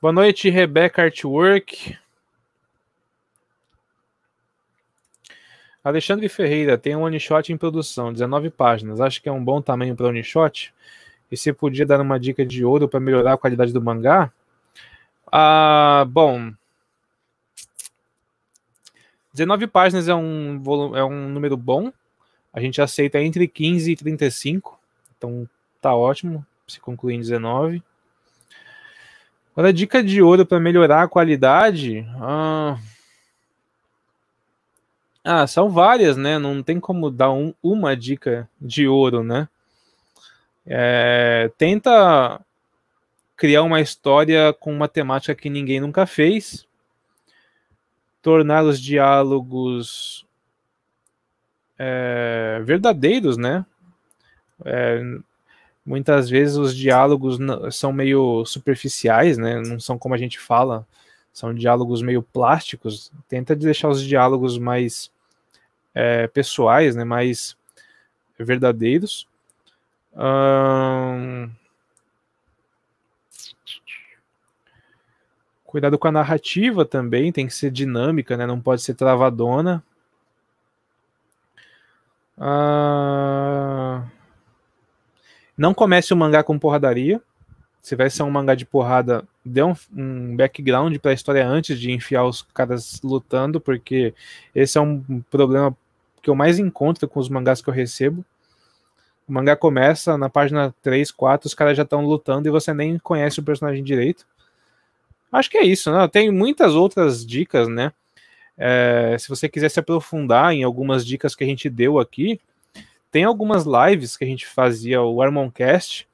Boa noite, Rebeca Artwork. Alexandre Ferreira tem um one shot em produção, 19 páginas. Acho que é um bom tamanho para one shot. E se podia dar uma dica de ouro para melhorar a qualidade do mangá? Ah, bom. 19 páginas é um, é um número bom. A gente aceita entre 15 e 35. Então tá ótimo se concluir em 19. Agora, dica de ouro para melhorar a qualidade. Ah... ah, são várias, né? Não tem como dar um, uma dica de ouro, né? É, tenta criar uma história com uma temática que ninguém nunca fez, tornar os diálogos é, verdadeiros, né? É, muitas vezes os diálogos são meio superficiais, né? Não são como a gente fala, são diálogos meio plásticos. Tenta deixar os diálogos mais é, pessoais, né? Mais verdadeiros. Hum... Cuidado com a narrativa também, tem que ser dinâmica, né? Não pode ser travadona. Hum... Não comece o mangá com porradaria. Se vai ser um mangá de porrada, dê um, um background para a história antes de enfiar os caras lutando, porque esse é um problema que eu mais encontro com os mangás que eu recebo. O mangá começa na página 3, 4, os caras já estão lutando e você nem conhece o personagem direito. Acho que é isso, né? Tem muitas outras dicas, né? É, se você quiser se aprofundar em algumas dicas que a gente deu aqui, tem algumas lives que a gente fazia, o Armoncast.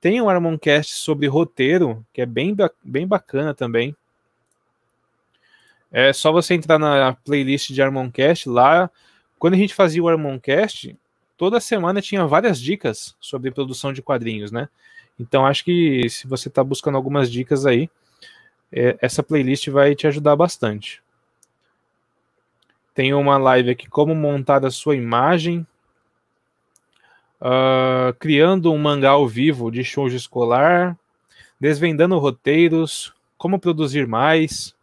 Tem um Armoncast sobre roteiro, que é bem, bem bacana também. É só você entrar na playlist de Armoncast lá. Quando a gente fazia o Armoncast, toda semana tinha várias dicas sobre produção de quadrinhos, né? Então acho que se você está buscando algumas dicas aí, é, essa playlist vai te ajudar bastante. Tem uma live aqui, como montar a sua imagem uh, criando um mangá ao vivo de shoujo escolar, desvendando roteiros, como produzir mais,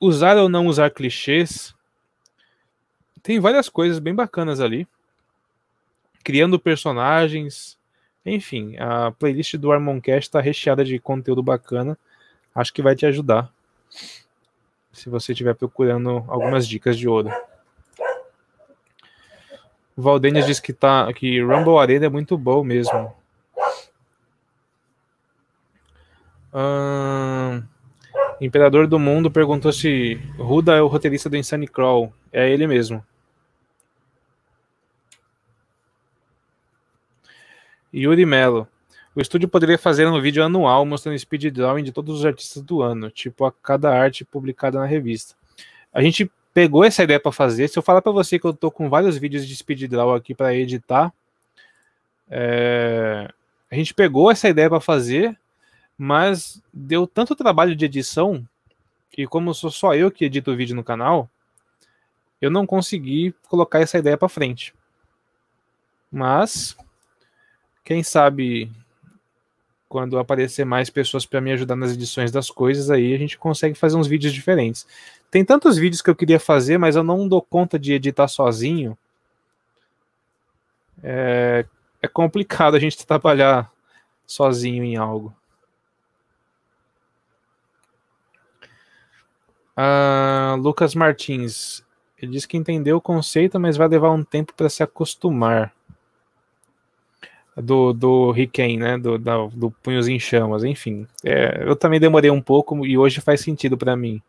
usar ou não usar clichês. Tem várias coisas bem bacanas ali. Criando personagens. Enfim, a playlist do Armoncast está recheada de conteúdo bacana. Acho que vai te ajudar se você estiver procurando algumas dicas de ouro. Valdênia é. diz que, tá, que Rumble Arena é muito bom mesmo. Hum, Imperador do Mundo perguntou se Ruda é o roteirista do Insane Crawl. É ele mesmo. Yuri Mello. O estúdio poderia fazer um vídeo anual mostrando speed drawing de todos os artistas do ano, tipo a cada arte publicada na revista. A gente pegou essa ideia para fazer. Se eu falar para você que eu tô com vários vídeos de speed draw aqui para editar, é... a gente pegou essa ideia para fazer, mas deu tanto trabalho de edição e como sou só eu que edito o vídeo no canal, eu não consegui colocar essa ideia para frente. Mas quem sabe quando aparecer mais pessoas para me ajudar nas edições das coisas aí a gente consegue fazer uns vídeos diferentes. Tem tantos vídeos que eu queria fazer, mas eu não dou conta de editar sozinho. É, é complicado a gente *laughs* trabalhar sozinho em algo. Ah, Lucas Martins. Ele diz que entendeu o conceito, mas vai levar um tempo para se acostumar. Do, do Riken, né? Do, do Punhos em Chamas, enfim. É, eu também demorei um pouco e hoje faz sentido para mim.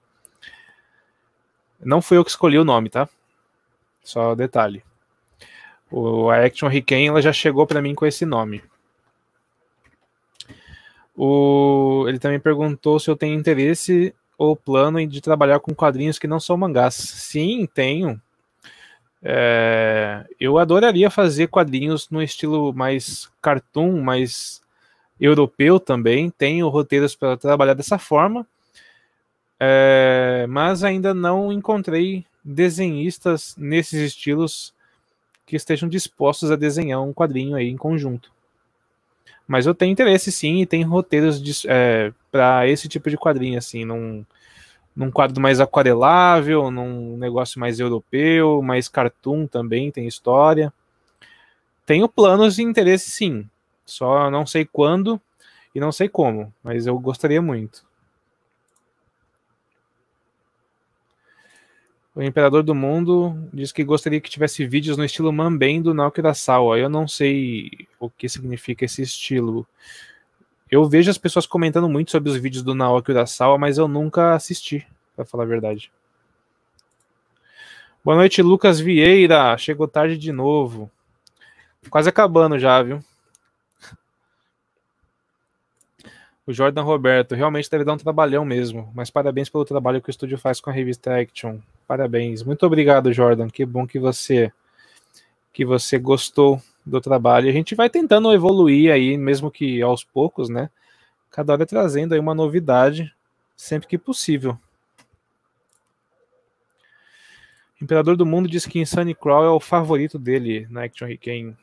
Não fui eu que escolhi o nome, tá? Só detalhe. O, a Action Riken ela já chegou para mim com esse nome. O, ele também perguntou se eu tenho interesse ou plano de trabalhar com quadrinhos que não são mangás. Sim, tenho. É, eu adoraria fazer quadrinhos no estilo mais cartoon, mais europeu também. Tenho roteiros para trabalhar dessa forma. É, mas ainda não encontrei desenhistas nesses estilos que estejam dispostos a desenhar um quadrinho aí em conjunto. Mas eu tenho interesse sim e tem roteiros é, para esse tipo de quadrinho assim, num, num quadro mais aquarelável, num negócio mais europeu, mais cartoon também tem história. Tenho planos e interesse sim, só não sei quando e não sei como, mas eu gostaria muito. O Imperador do Mundo diz que gostaria que tivesse vídeos no estilo Mambem do Naoki Urasawa. Eu não sei o que significa esse estilo. Eu vejo as pessoas comentando muito sobre os vídeos do Naoki Urasawa, mas eu nunca assisti, para falar a verdade. Boa noite, Lucas Vieira. Chegou tarde de novo. Quase acabando já, viu? O Jordan Roberto realmente deve dar um trabalhão mesmo, mas parabéns pelo trabalho que o estúdio faz com a revista Action. Parabéns. Muito obrigado, Jordan. Que bom que você que você gostou do trabalho. A gente vai tentando evoluir aí, mesmo que aos poucos, né? Cada hora trazendo aí uma novidade sempre que possível. Imperador do Mundo diz que Insane Crawl é o favorito dele na né, Action Requiem.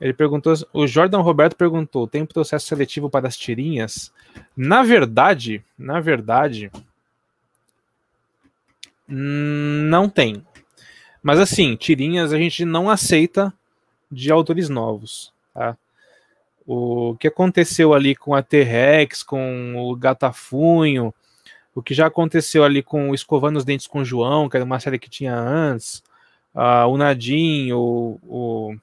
Ele perguntou, o Jordan Roberto perguntou, tem processo seletivo para as tirinhas? Na verdade, na verdade, hum, não tem. Mas assim, tirinhas a gente não aceita de autores novos, tá? O que aconteceu ali com a T-Rex, com o Gatafunho, o que já aconteceu ali com o Escovando os Dentes com o João, que era uma série que tinha antes, uh, o Nadinho, o, o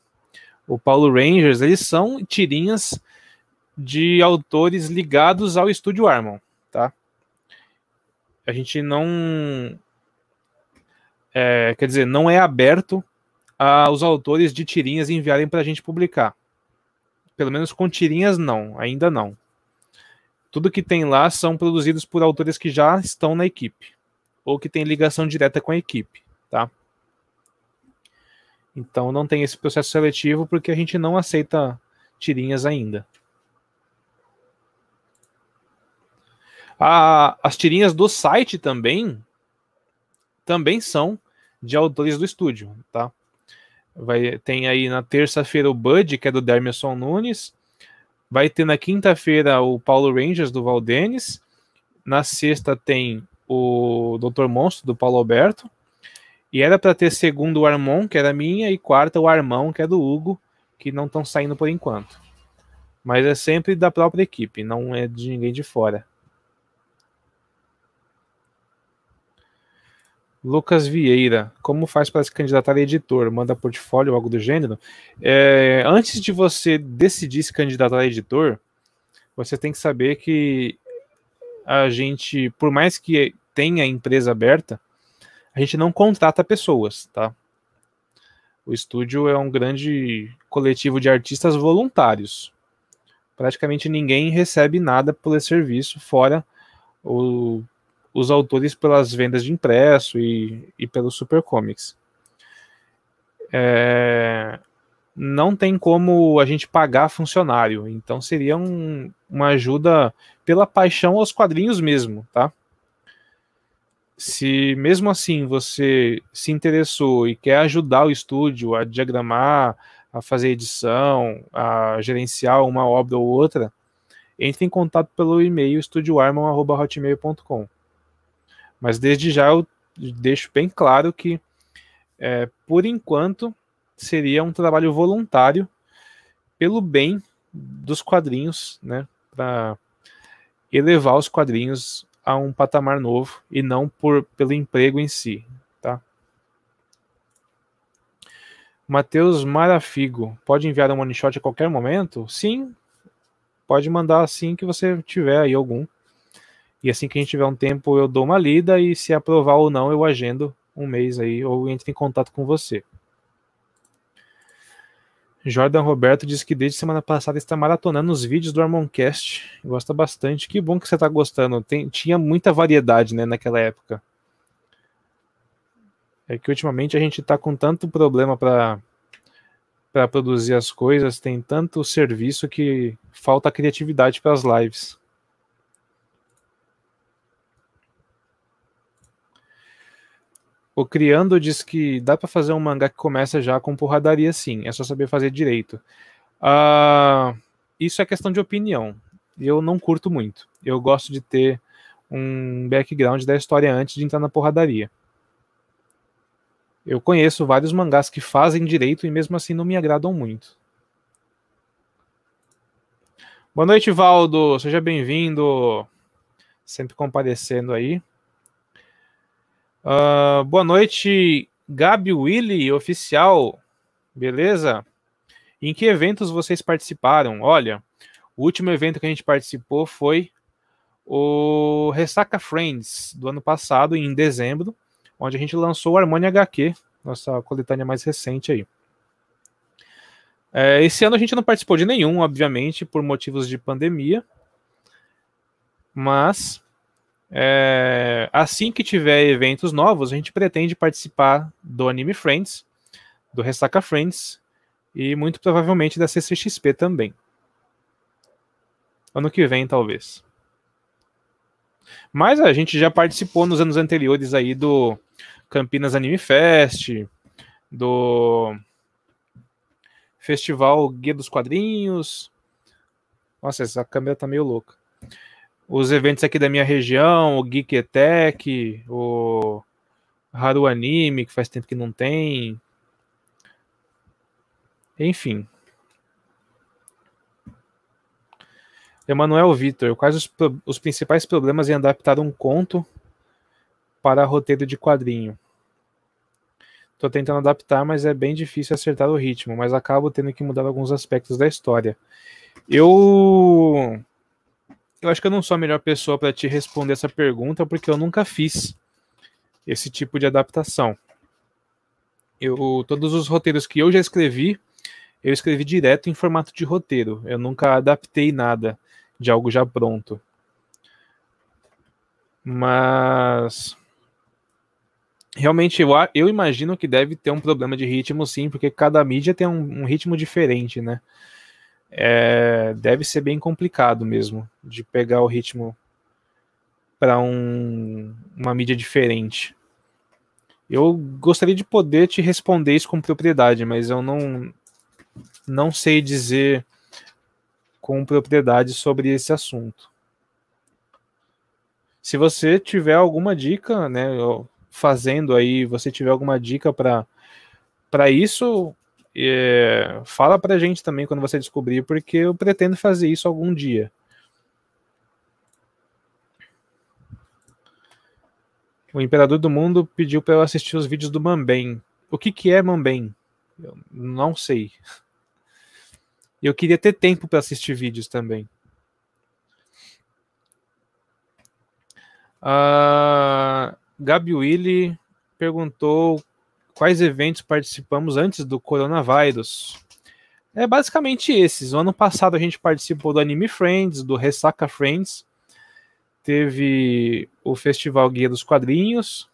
o Paulo Rangers, eles são tirinhas de autores ligados ao estúdio Armon, tá? A gente não. É, quer dizer, não é aberto aos autores de tirinhas enviarem para a gente publicar. Pelo menos com tirinhas, não, ainda não. Tudo que tem lá são produzidos por autores que já estão na equipe, ou que têm ligação direta com a equipe, tá? Então não tem esse processo seletivo porque a gente não aceita tirinhas ainda. A, as tirinhas do site também também são de autores do estúdio, tá? Vai, tem aí na terça-feira o Bud, que é do Dermerson Nunes. Vai ter na quinta-feira o Paulo Rangers, do Valdenis, Na sexta tem o Dr. Monstro, do Paulo Alberto. E era para ter segundo o Armon, que era minha, e quarta o Armão, que é do Hugo, que não estão saindo por enquanto. Mas é sempre da própria equipe, não é de ninguém de fora. Lucas Vieira, como faz para se candidatar a editor? Manda portfólio ou algo do gênero? É, antes de você decidir se candidatar a editor, você tem que saber que a gente, por mais que tenha empresa aberta, a gente não contrata pessoas, tá? O estúdio é um grande coletivo de artistas voluntários. Praticamente ninguém recebe nada por esse serviço, fora o, os autores pelas vendas de impresso e, e pelos supercomics. É, não tem como a gente pagar funcionário, então seria um, uma ajuda pela paixão aos quadrinhos mesmo, tá? se mesmo assim você se interessou e quer ajudar o estúdio a diagramar, a fazer edição, a gerenciar uma obra ou outra, entre em contato pelo e-mail estudioarmon.hotmail.com. Mas desde já eu deixo bem claro que, é, por enquanto, seria um trabalho voluntário pelo bem dos quadrinhos, né, para elevar os quadrinhos a um patamar novo e não por pelo emprego em si, tá? Matheus Marafigo, pode enviar um one shot a qualquer momento? Sim, pode mandar assim que você tiver aí algum. E assim que a gente tiver um tempo, eu dou uma lida e se aprovar ou não, eu agendo um mês aí ou entre em contato com você. Jordan Roberto diz que desde semana passada está maratonando os vídeos do Armoncast. Gosta bastante. Que bom que você está gostando. Tem, tinha muita variedade né, naquela época. É que ultimamente a gente está com tanto problema para para produzir as coisas, tem tanto serviço que falta criatividade para as lives. O Criando diz que dá para fazer um mangá que começa já com porradaria, sim. É só saber fazer direito. Uh, isso é questão de opinião. Eu não curto muito. Eu gosto de ter um background da história antes de entrar na porradaria. Eu conheço vários mangás que fazem direito e mesmo assim não me agradam muito. Boa noite, Valdo. Seja bem-vindo. Sempre comparecendo aí. Uh, boa noite, Gabi Willy, oficial. Beleza? Em que eventos vocês participaram? Olha, o último evento que a gente participou foi o Ressaca Friends do ano passado, em dezembro, onde a gente lançou o Harmonia HQ, nossa coletânea mais recente aí. É, esse ano a gente não participou de nenhum, obviamente, por motivos de pandemia, mas é, assim que tiver eventos novos, a gente pretende participar do Anime Friends, do Ressaca Friends e muito provavelmente da CCXP também. Ano que vem, talvez. Mas a gente já participou nos anos anteriores aí do Campinas Anime Fest, do Festival Guia dos Quadrinhos. Nossa, essa câmera tá meio louca os eventos aqui da minha região, o Geek Tech, o Haru Anime, que faz tempo que não tem. Enfim. Emanuel Vitor, quais os, os principais problemas em adaptar um conto para roteiro de quadrinho? Estou tentando adaptar, mas é bem difícil acertar o ritmo, mas acabo tendo que mudar alguns aspectos da história. Eu eu acho que eu não sou a melhor pessoa para te responder essa pergunta, porque eu nunca fiz esse tipo de adaptação. Eu, todos os roteiros que eu já escrevi, eu escrevi direto em formato de roteiro. Eu nunca adaptei nada de algo já pronto. Mas realmente eu, eu imagino que deve ter um problema de ritmo sim, porque cada mídia tem um, um ritmo diferente, né? é, deve ser bem complicado mesmo de pegar o ritmo para um, uma mídia diferente. Eu gostaria de poder te responder isso com propriedade, mas eu não, não sei dizer com propriedade sobre esse assunto. Se você tiver alguma dica, né, fazendo aí, você tiver alguma dica para para isso, é, fala pra gente também quando você descobrir, porque eu pretendo fazer isso algum dia. O Imperador do Mundo pediu para eu assistir os vídeos do Mambem. O que, que é Mambem? Eu não sei. Eu queria ter tempo para assistir vídeos também. Uh, Gabi Willi perguntou quais eventos participamos antes do coronavírus? É basicamente esses. ano passado a gente participou do Anime Friends, do Ressaca Friends, teve o Festival Guia dos Quadrinhos.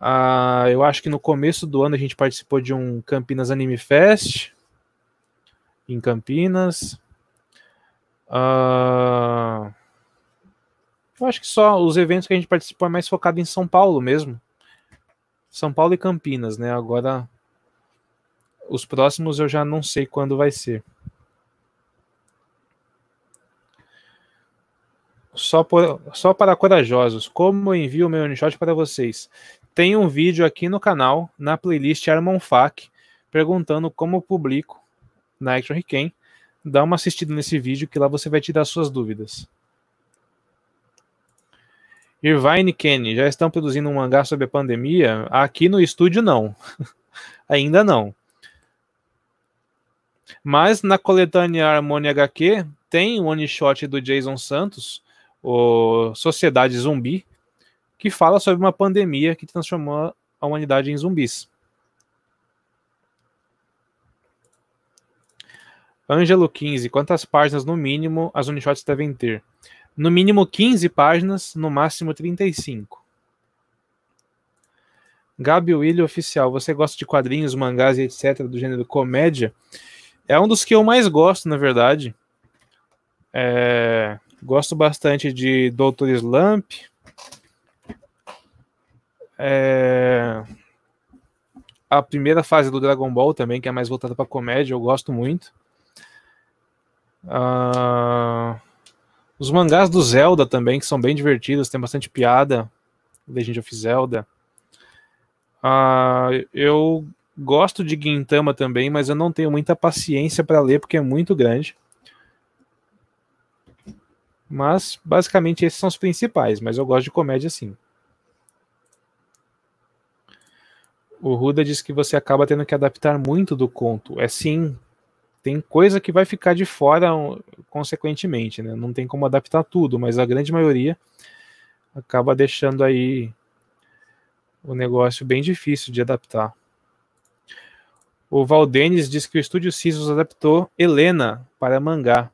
Ah, eu acho que no começo do ano a gente participou de um Campinas Anime Fest em Campinas. Ah, eu acho que só os eventos que a gente participou é mais focado em São Paulo mesmo. São Paulo e Campinas, né? Agora os próximos eu já não sei quando vai ser. Só, por, só para corajosos, como eu envio o meu onshot para vocês? Tem um vídeo aqui no canal, na playlist Fac, perguntando como publico na Action Riken. Dá uma assistida nesse vídeo que lá você vai tirar suas dúvidas. Irvine Kenny, já estão produzindo um mangá sobre a pandemia? Aqui no estúdio, não. *laughs* Ainda não. Mas na coletânea Harmonia HQ tem um one shot do Jason Santos, o Sociedade Zumbi, que fala sobre uma pandemia que transformou a humanidade em zumbis. Ângelo 15, quantas páginas no mínimo as one shots devem ter? no mínimo 15 páginas, no máximo 35. Gabi William Oficial, você gosta de quadrinhos, mangás e etc. do gênero comédia? É um dos que eu mais gosto, na verdade. É... Gosto bastante de Doutor Slump. É... A primeira fase do Dragon Ball também, que é mais voltada para comédia, eu gosto muito. Uh... Os mangás do Zelda também, que são bem divertidos, tem bastante piada. Legend of Zelda. Ah, eu gosto de Gintama também, mas eu não tenho muita paciência para ler porque é muito grande. Mas basicamente esses são os principais, mas eu gosto de comédia sim. O Ruda diz que você acaba tendo que adaptar muito do conto. É sim, tem coisa que vai ficar de fora consequentemente, né? Não tem como adaptar tudo, mas a grande maioria acaba deixando aí o negócio bem difícil de adaptar. O Valdenis diz que o estúdio Sisos adaptou Helena para mangá,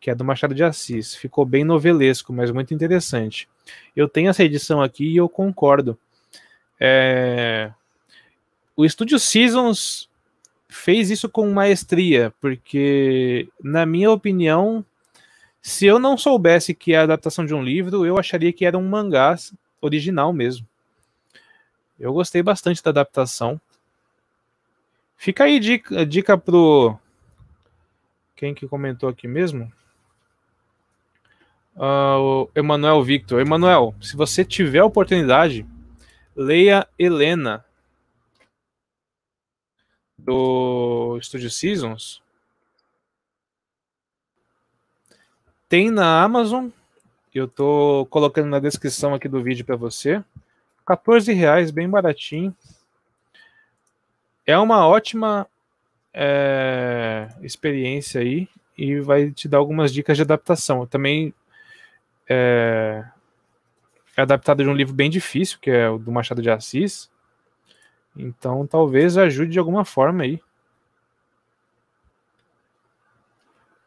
que é do Machado de Assis. Ficou bem novelesco, mas muito interessante. Eu tenho essa edição aqui e eu concordo. É... O estúdio Seasons fez isso com maestria, porque, na minha opinião, se eu não soubesse que é a adaptação de um livro, eu acharia que era um mangá original mesmo. Eu gostei bastante da adaptação. Fica aí dica, dica pro. Quem que comentou aqui mesmo? Uh, o Emanuel Victor. Emanuel, se você tiver a oportunidade, leia Helena do Studio Seasons tem na Amazon. Eu tô colocando na descrição aqui do vídeo para você. 14 reais, bem baratinho. É uma ótima é, experiência aí e vai te dar algumas dicas de adaptação. Também é, é adaptado de um livro bem difícil, que é o do Machado de Assis. Então talvez ajude de alguma forma aí.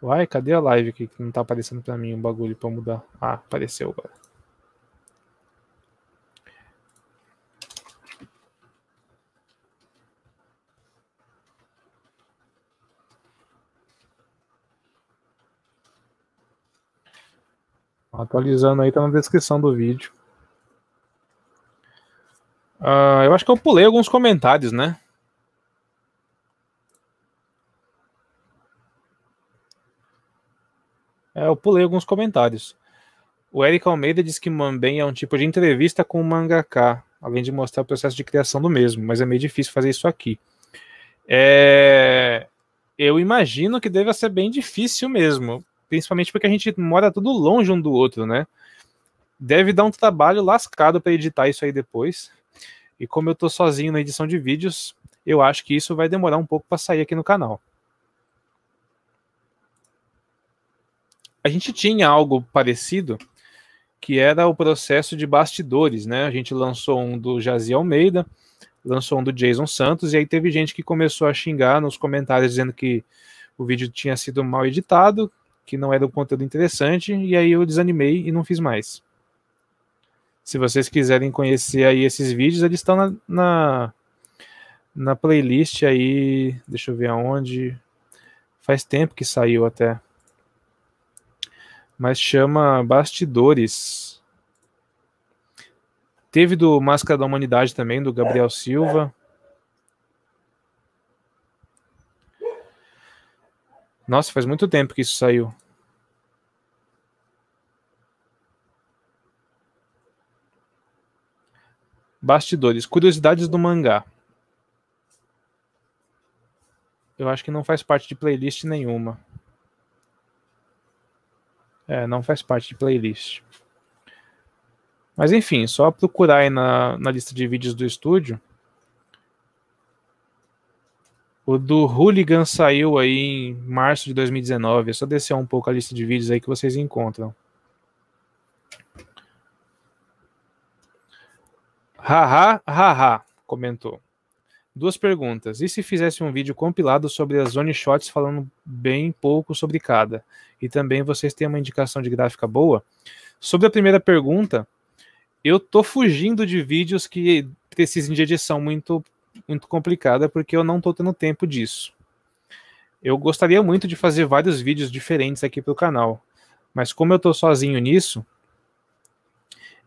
Vai, cadê a live aqui que não tá aparecendo para mim o um bagulho para mudar? Ah, apareceu agora. Atualizando aí, tá na descrição do vídeo. Uh, eu acho que eu pulei alguns comentários, né? É, eu pulei alguns comentários. O Eric Almeida diz que Mambem é um tipo de entrevista com o mangaká, além de mostrar o processo de criação do mesmo, mas é meio difícil fazer isso aqui. É... Eu imagino que deve ser bem difícil mesmo, principalmente porque a gente mora tudo longe um do outro, né? Deve dar um trabalho lascado para editar isso aí depois. E como eu estou sozinho na edição de vídeos, eu acho que isso vai demorar um pouco para sair aqui no canal. A gente tinha algo parecido, que era o processo de bastidores, né? A gente lançou um do Jazi Almeida, lançou um do Jason Santos, e aí teve gente que começou a xingar nos comentários dizendo que o vídeo tinha sido mal editado, que não era um conteúdo interessante, e aí eu desanimei e não fiz mais. Se vocês quiserem conhecer aí esses vídeos, eles estão na, na, na playlist aí. Deixa eu ver aonde. Faz tempo que saiu até. Mas chama Bastidores. Teve do Máscara da Humanidade também, do Gabriel Silva. Nossa, faz muito tempo que isso saiu. Bastidores. Curiosidades do mangá. Eu acho que não faz parte de playlist nenhuma. É, não faz parte de playlist. Mas enfim, só procurar aí na, na lista de vídeos do estúdio. O do Hooligan saiu aí em março de 2019. É só descer um pouco a lista de vídeos aí que vocês encontram. Haha, haha, comentou. Duas perguntas. E se fizesse um vídeo compilado sobre as zone shots falando bem pouco sobre cada? E também vocês têm uma indicação de gráfica boa? Sobre a primeira pergunta, eu tô fugindo de vídeos que precisem de edição muito muito complicada porque eu não tô tendo tempo disso. Eu gostaria muito de fazer vários vídeos diferentes aqui para o canal, mas como eu tô sozinho nisso,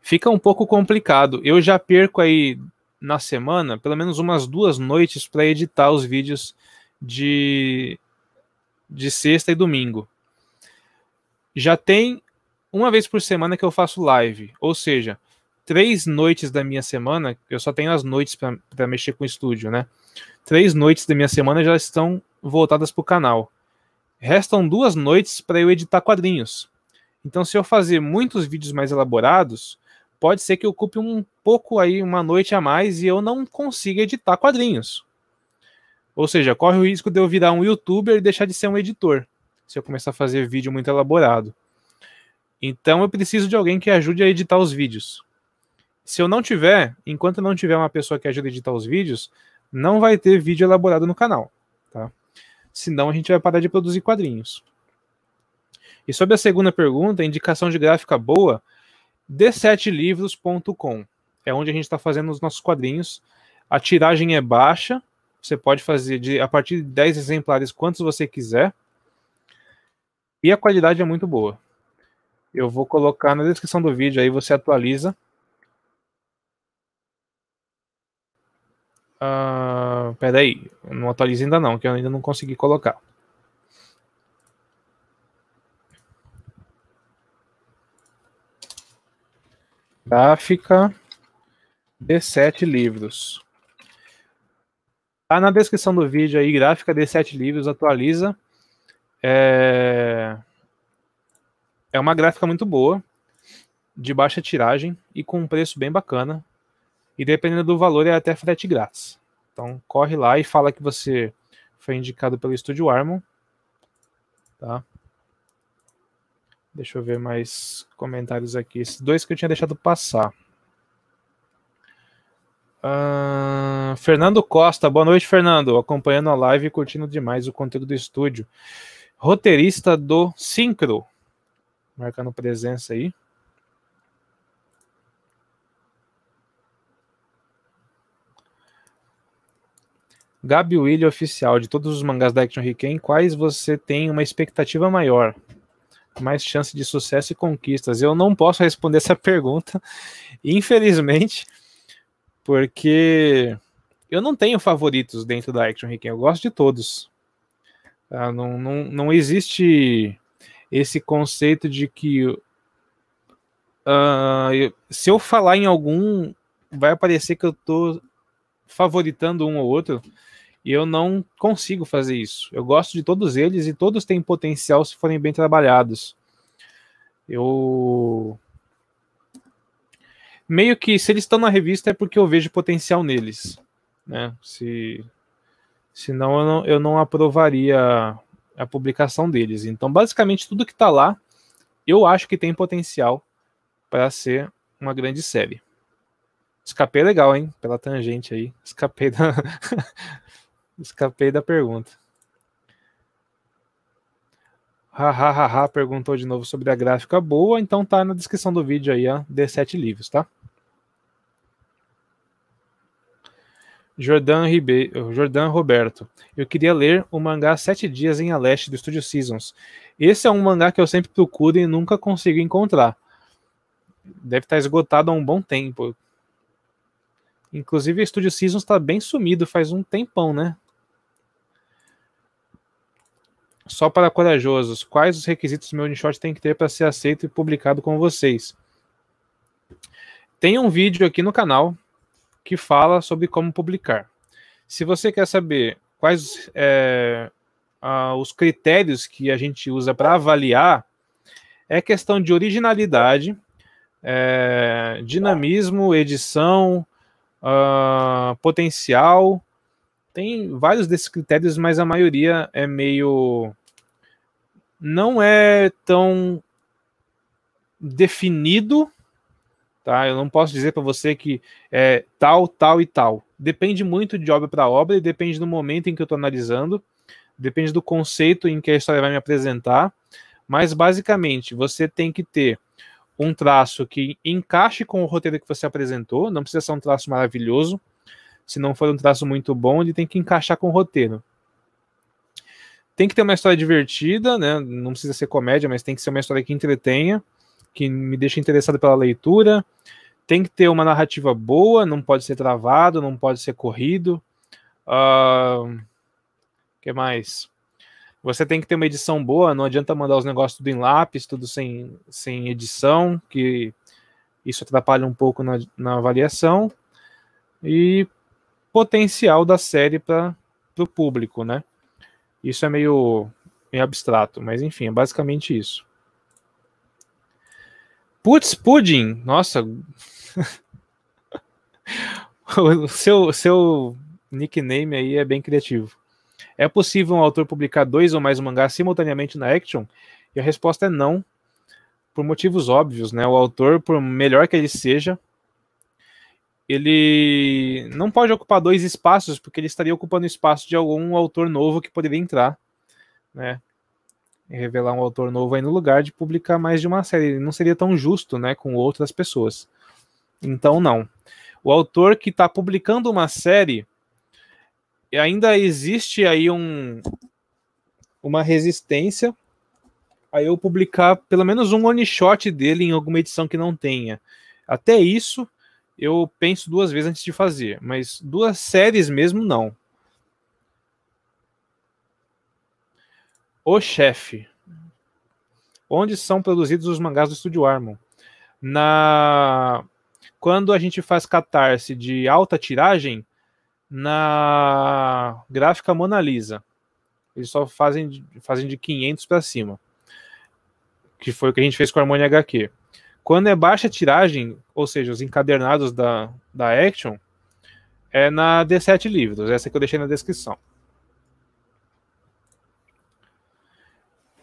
fica um pouco complicado. Eu já perco aí na semana pelo menos umas duas noites para editar os vídeos de, de sexta e domingo. Já tem uma vez por semana que eu faço live, ou seja, três noites da minha semana, eu só tenho as noites para mexer com o estúdio, né? Três noites da minha semana já estão voltadas para o canal. Restam duas noites para eu editar quadrinhos. Então, se eu fazer muitos vídeos mais elaborados, pode ser que ocupe um pouco aí, uma noite a mais, e eu não consiga editar quadrinhos. Ou seja, corre o risco de eu virar um youtuber e deixar de ser um editor, se eu começar a fazer vídeo muito elaborado. Então eu preciso de alguém que ajude a editar os vídeos. Se eu não tiver, enquanto não tiver uma pessoa que ajude a editar os vídeos, não vai ter vídeo elaborado no canal, tá? Senão a gente vai parar de produzir quadrinhos. E sobre a segunda pergunta, indicação de gráfica boa, d7livros.com. É onde a gente está fazendo os nossos quadrinhos. A tiragem é baixa. Você pode fazer de, a partir de 10 exemplares quantos você quiser. E a qualidade é muito boa. Eu vou colocar na descrição do vídeo, aí você atualiza. Uh, peraí, não atualiza ainda não, que eu ainda não consegui colocar. gráfica de sete livros. Tá na descrição do vídeo aí, gráfica de sete livros, atualiza. É... é uma gráfica muito boa, de baixa tiragem e com um preço bem bacana. E dependendo do valor, é até frete grátis. Então corre lá e fala que você foi indicado pelo Estúdio Armon. Tá? Deixa eu ver mais comentários aqui. Esses dois que eu tinha deixado passar. Uh, Fernando Costa, boa noite, Fernando. Acompanhando a live e curtindo demais o conteúdo do estúdio. Roteirista do Sincro. Marcando presença aí. Gabi Willi, oficial de todos os mangás da Action Requiem, quais você tem uma expectativa maior? mais chance de sucesso e conquistas? Eu não posso responder essa pergunta, infelizmente, porque eu não tenho favoritos dentro da Action eu gosto de todos. Ah, não, não, não existe esse conceito de que uh, se eu falar em algum, vai parecer que eu tô favoritando um ou outro e eu não consigo fazer isso. Eu gosto de todos eles e todos têm potencial se forem bem trabalhados. Eu meio que se eles estão na revista é porque eu vejo potencial neles, né? Se senão eu não, eu não aprovaria a publicação deles. Então, basicamente tudo que está lá, eu acho que tem potencial para ser uma grande série. Escapei legal, hein? Pela tangente aí. Escapei da, *laughs* Escapei da pergunta. Hahaha ha, ha, ha, perguntou de novo sobre a gráfica boa, então tá na descrição do vídeo aí, a D7 livros, tá? Jordan, Ribeiro, Jordan Roberto. Eu queria ler o mangá Sete Dias em Aleste do Studio Seasons. Esse é um mangá que eu sempre procuro e nunca consigo encontrar. Deve estar tá esgotado há um bom tempo. Inclusive, o Studio Seasons está bem sumido faz um tempão, né? Só para corajosos, quais os requisitos meu Unishot tem que ter para ser aceito e publicado com vocês? Tem um vídeo aqui no canal que fala sobre como publicar. Se você quer saber quais é, ah, os critérios que a gente usa para avaliar, é questão de originalidade, é, dinamismo, edição, ah, potencial. Tem vários desses critérios, mas a maioria é meio não é tão definido, tá? Eu não posso dizer para você que é tal, tal e tal. Depende muito de obra para obra e depende do momento em que eu estou analisando, depende do conceito em que a história vai me apresentar. Mas basicamente você tem que ter um traço que encaixe com o roteiro que você apresentou. Não precisa ser um traço maravilhoso. Se não for um traço muito bom, ele tem que encaixar com o roteiro tem que ter uma história divertida, né? Não precisa ser comédia, mas tem que ser uma história que entretenha, que me deixe interessado pela leitura. Tem que ter uma narrativa boa, não pode ser travado, não pode ser corrido. O uh, que mais? Você tem que ter uma edição boa, não adianta mandar os negócios tudo em lápis, tudo sem, sem edição, que isso atrapalha um pouco na, na avaliação. E potencial da série para o público, né? Isso é meio, meio abstrato, mas enfim, é basicamente isso. Putz, pudim! Nossa! *laughs* o seu, seu nickname aí é bem criativo. É possível um autor publicar dois ou mais mangás simultaneamente na Action? E a resposta é não, por motivos óbvios, né? O autor, por melhor que ele seja, ele não pode ocupar dois espaços, porque ele estaria ocupando o espaço de algum autor novo que poderia entrar, né? E revelar um autor novo aí no lugar de publicar mais de uma série. Ele não seria tão justo, né, com outras pessoas. Então, não. O autor que está publicando uma série, ainda existe aí um, uma resistência a eu publicar pelo menos um one shot dele em alguma edição que não tenha. Até isso, eu penso duas vezes antes de fazer, mas duas séries mesmo não. O chefe. Onde são produzidos os mangás do Estúdio Armon? Na quando a gente faz catarse de alta tiragem na gráfica Mona Lisa. Eles só fazem, fazem de 500 para cima. Que foi o que a gente fez com a Harmony HQ. Quando é baixa tiragem, ou seja, os encadernados da, da Action, é na D7 Livros, essa que eu deixei na descrição.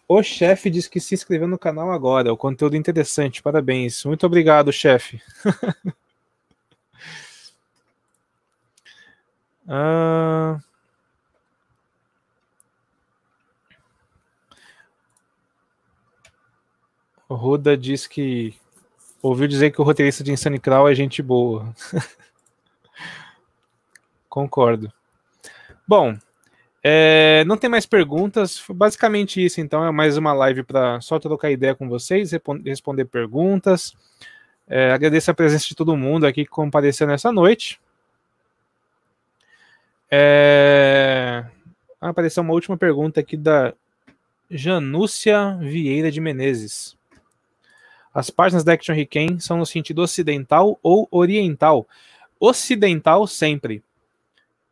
O chefe diz que se inscreveu no canal agora. O conteúdo interessante, parabéns. Muito obrigado, chefe. *laughs* ah... Ruda diz que Ouviu dizer que o roteirista de Insane Crawl é gente boa. *laughs* Concordo. Bom, é, não tem mais perguntas. Basicamente isso, então. É mais uma live para só trocar ideia com vocês, responder perguntas. É, agradeço a presença de todo mundo aqui que compareceu nessa noite. É... Ah, apareceu uma última pergunta aqui da Janúcia Vieira de Menezes. As páginas da Action Riken são no sentido ocidental ou oriental. Ocidental sempre,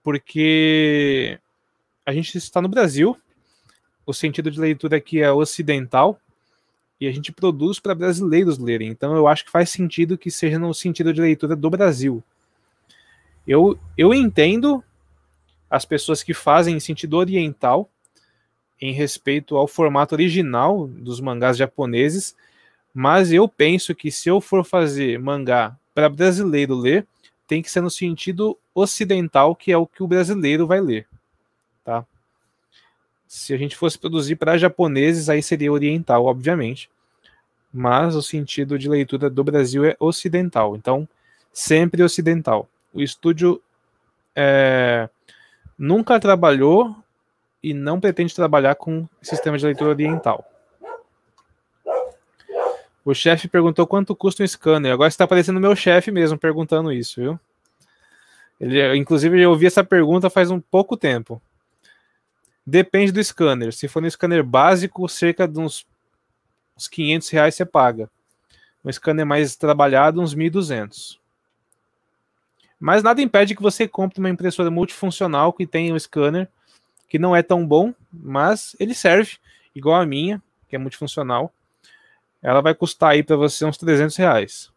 porque a gente está no Brasil, o sentido de leitura aqui é ocidental, e a gente produz para brasileiros lerem. Então eu acho que faz sentido que seja no sentido de leitura do Brasil. Eu, eu entendo as pessoas que fazem em sentido oriental em respeito ao formato original dos mangás japoneses, mas eu penso que se eu for fazer mangá para brasileiro ler, tem que ser no sentido ocidental, que é o que o brasileiro vai ler, tá? Se a gente fosse produzir para japoneses, aí seria oriental, obviamente. Mas o sentido de leitura do Brasil é ocidental, então sempre ocidental. O estúdio é, nunca trabalhou e não pretende trabalhar com sistema de leitura oriental. O chefe perguntou quanto custa um scanner. Agora está aparecendo meu chefe mesmo perguntando isso, viu? Ele, inclusive, eu ouvi essa pergunta faz um pouco tempo. Depende do scanner. Se for um scanner básico, cerca de uns, uns 500 reais você paga. Um scanner mais trabalhado, uns 1.200. Mas nada impede que você compre uma impressora multifuncional que tenha um scanner que não é tão bom, mas ele serve, igual a minha, que é multifuncional ela vai custar aí para você uns 300 reais.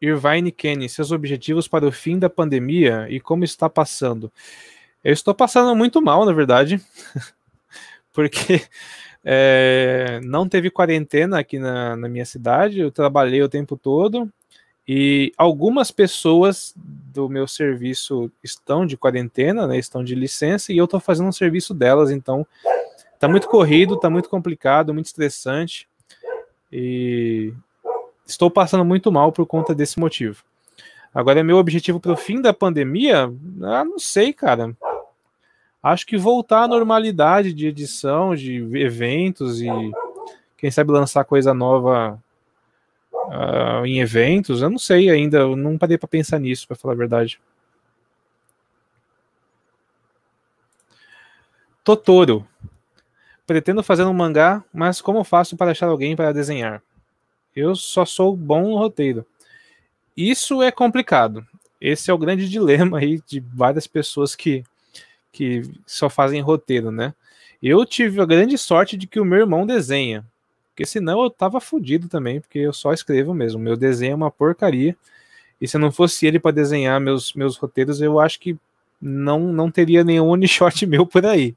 Irvine Kenny, seus objetivos para o fim da pandemia e como está passando? Eu estou passando muito mal, na verdade, *laughs* porque é, não teve quarentena aqui na, na, minha cidade, eu trabalhei o tempo todo e algumas pessoas do meu serviço estão de quarentena, né, estão de licença e eu estou fazendo um serviço delas, então Tá muito corrido, tá muito complicado, muito estressante. E estou passando muito mal por conta desse motivo. Agora, é meu objetivo para o fim da pandemia? Ah, não sei, cara. Acho que voltar à normalidade de edição, de eventos e quem sabe lançar coisa nova uh, em eventos. Eu não sei ainda, eu não parei para pensar nisso, para falar a verdade. Totoro. Pretendo fazer um mangá, mas como faço para achar alguém para desenhar? Eu só sou bom no roteiro. Isso é complicado. Esse é o grande *laughs* dilema aí de várias pessoas que, que só fazem roteiro, né? Eu tive a grande sorte de que o meu irmão desenha. Porque senão eu tava fudido também, porque eu só escrevo mesmo. Meu desenho é uma porcaria. E se não fosse ele para desenhar meus, meus roteiros, eu acho que não, não teria nenhum *laughs* one shot meu por aí.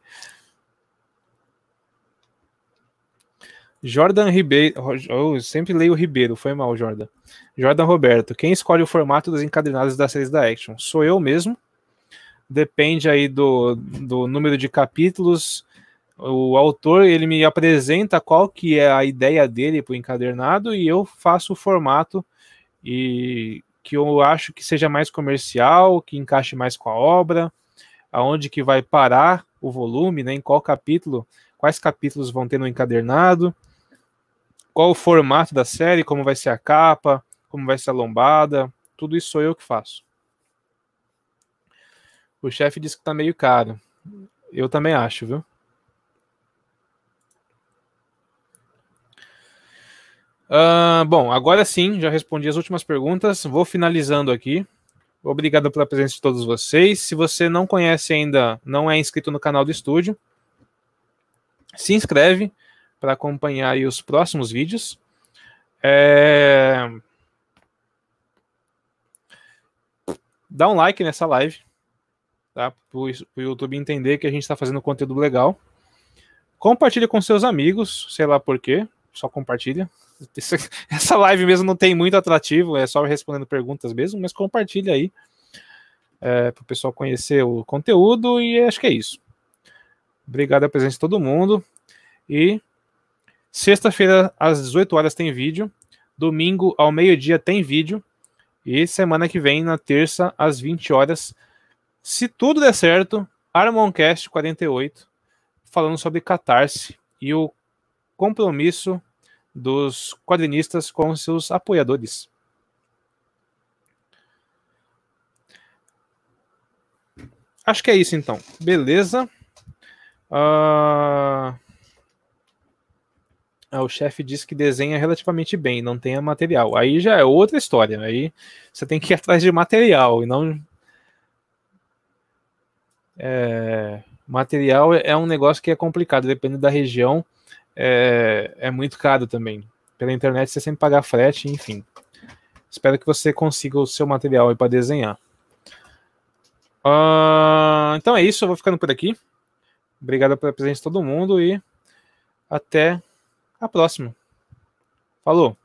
Jordan Ribeiro. eu sempre leio o Ribeiro, foi mal, Jordan. Jordan Roberto. Quem escolhe o formato das encadernadas das séries da Action? Sou eu mesmo. Depende aí do, do número de capítulos. O autor ele me apresenta qual que é a ideia dele para o encadernado e eu faço o formato e que eu acho que seja mais comercial, que encaixe mais com a obra, aonde que vai parar o volume, né, em qual capítulo, quais capítulos vão ter no encadernado qual o formato da série, como vai ser a capa, como vai ser a lombada, tudo isso sou eu que faço. O chefe disse que tá meio caro. Eu também acho, viu? Uh, bom, agora sim, já respondi as últimas perguntas. Vou finalizando aqui. Obrigado pela presença de todos vocês. Se você não conhece ainda, não é inscrito no canal do estúdio, se inscreve para acompanhar os próximos vídeos. É... Dá um like nessa live, tá? Para o YouTube entender que a gente está fazendo conteúdo legal. Compartilha com seus amigos, sei lá porquê, só compartilha. *laughs* Essa live mesmo não tem muito atrativo, é só respondendo perguntas mesmo, mas compartilha aí é, para o pessoal conhecer o conteúdo e acho que é isso. Obrigado a presença de todo mundo e Sexta-feira, às 18 horas, tem vídeo. Domingo, ao meio-dia, tem vídeo. E semana que vem, na terça, às 20 horas, se tudo der certo, Armoncast 48, falando sobre catarse e o compromisso dos quadrinistas com seus apoiadores. Acho que é isso então. Beleza. Uh... Ah, o chefe diz que desenha relativamente bem, não tenha material. Aí já é outra história. Né? Aí você tem que ir *laughs* atrás de material e não. É... material é um negócio que é complicado, depende da região, é... é, muito caro também. Pela internet você sempre paga frete, enfim. Espero que você consiga o seu material aí para desenhar. Uh... então é isso, eu vou ficando por aqui. Obrigado pela presença de todo mundo e até a próxima. Falou!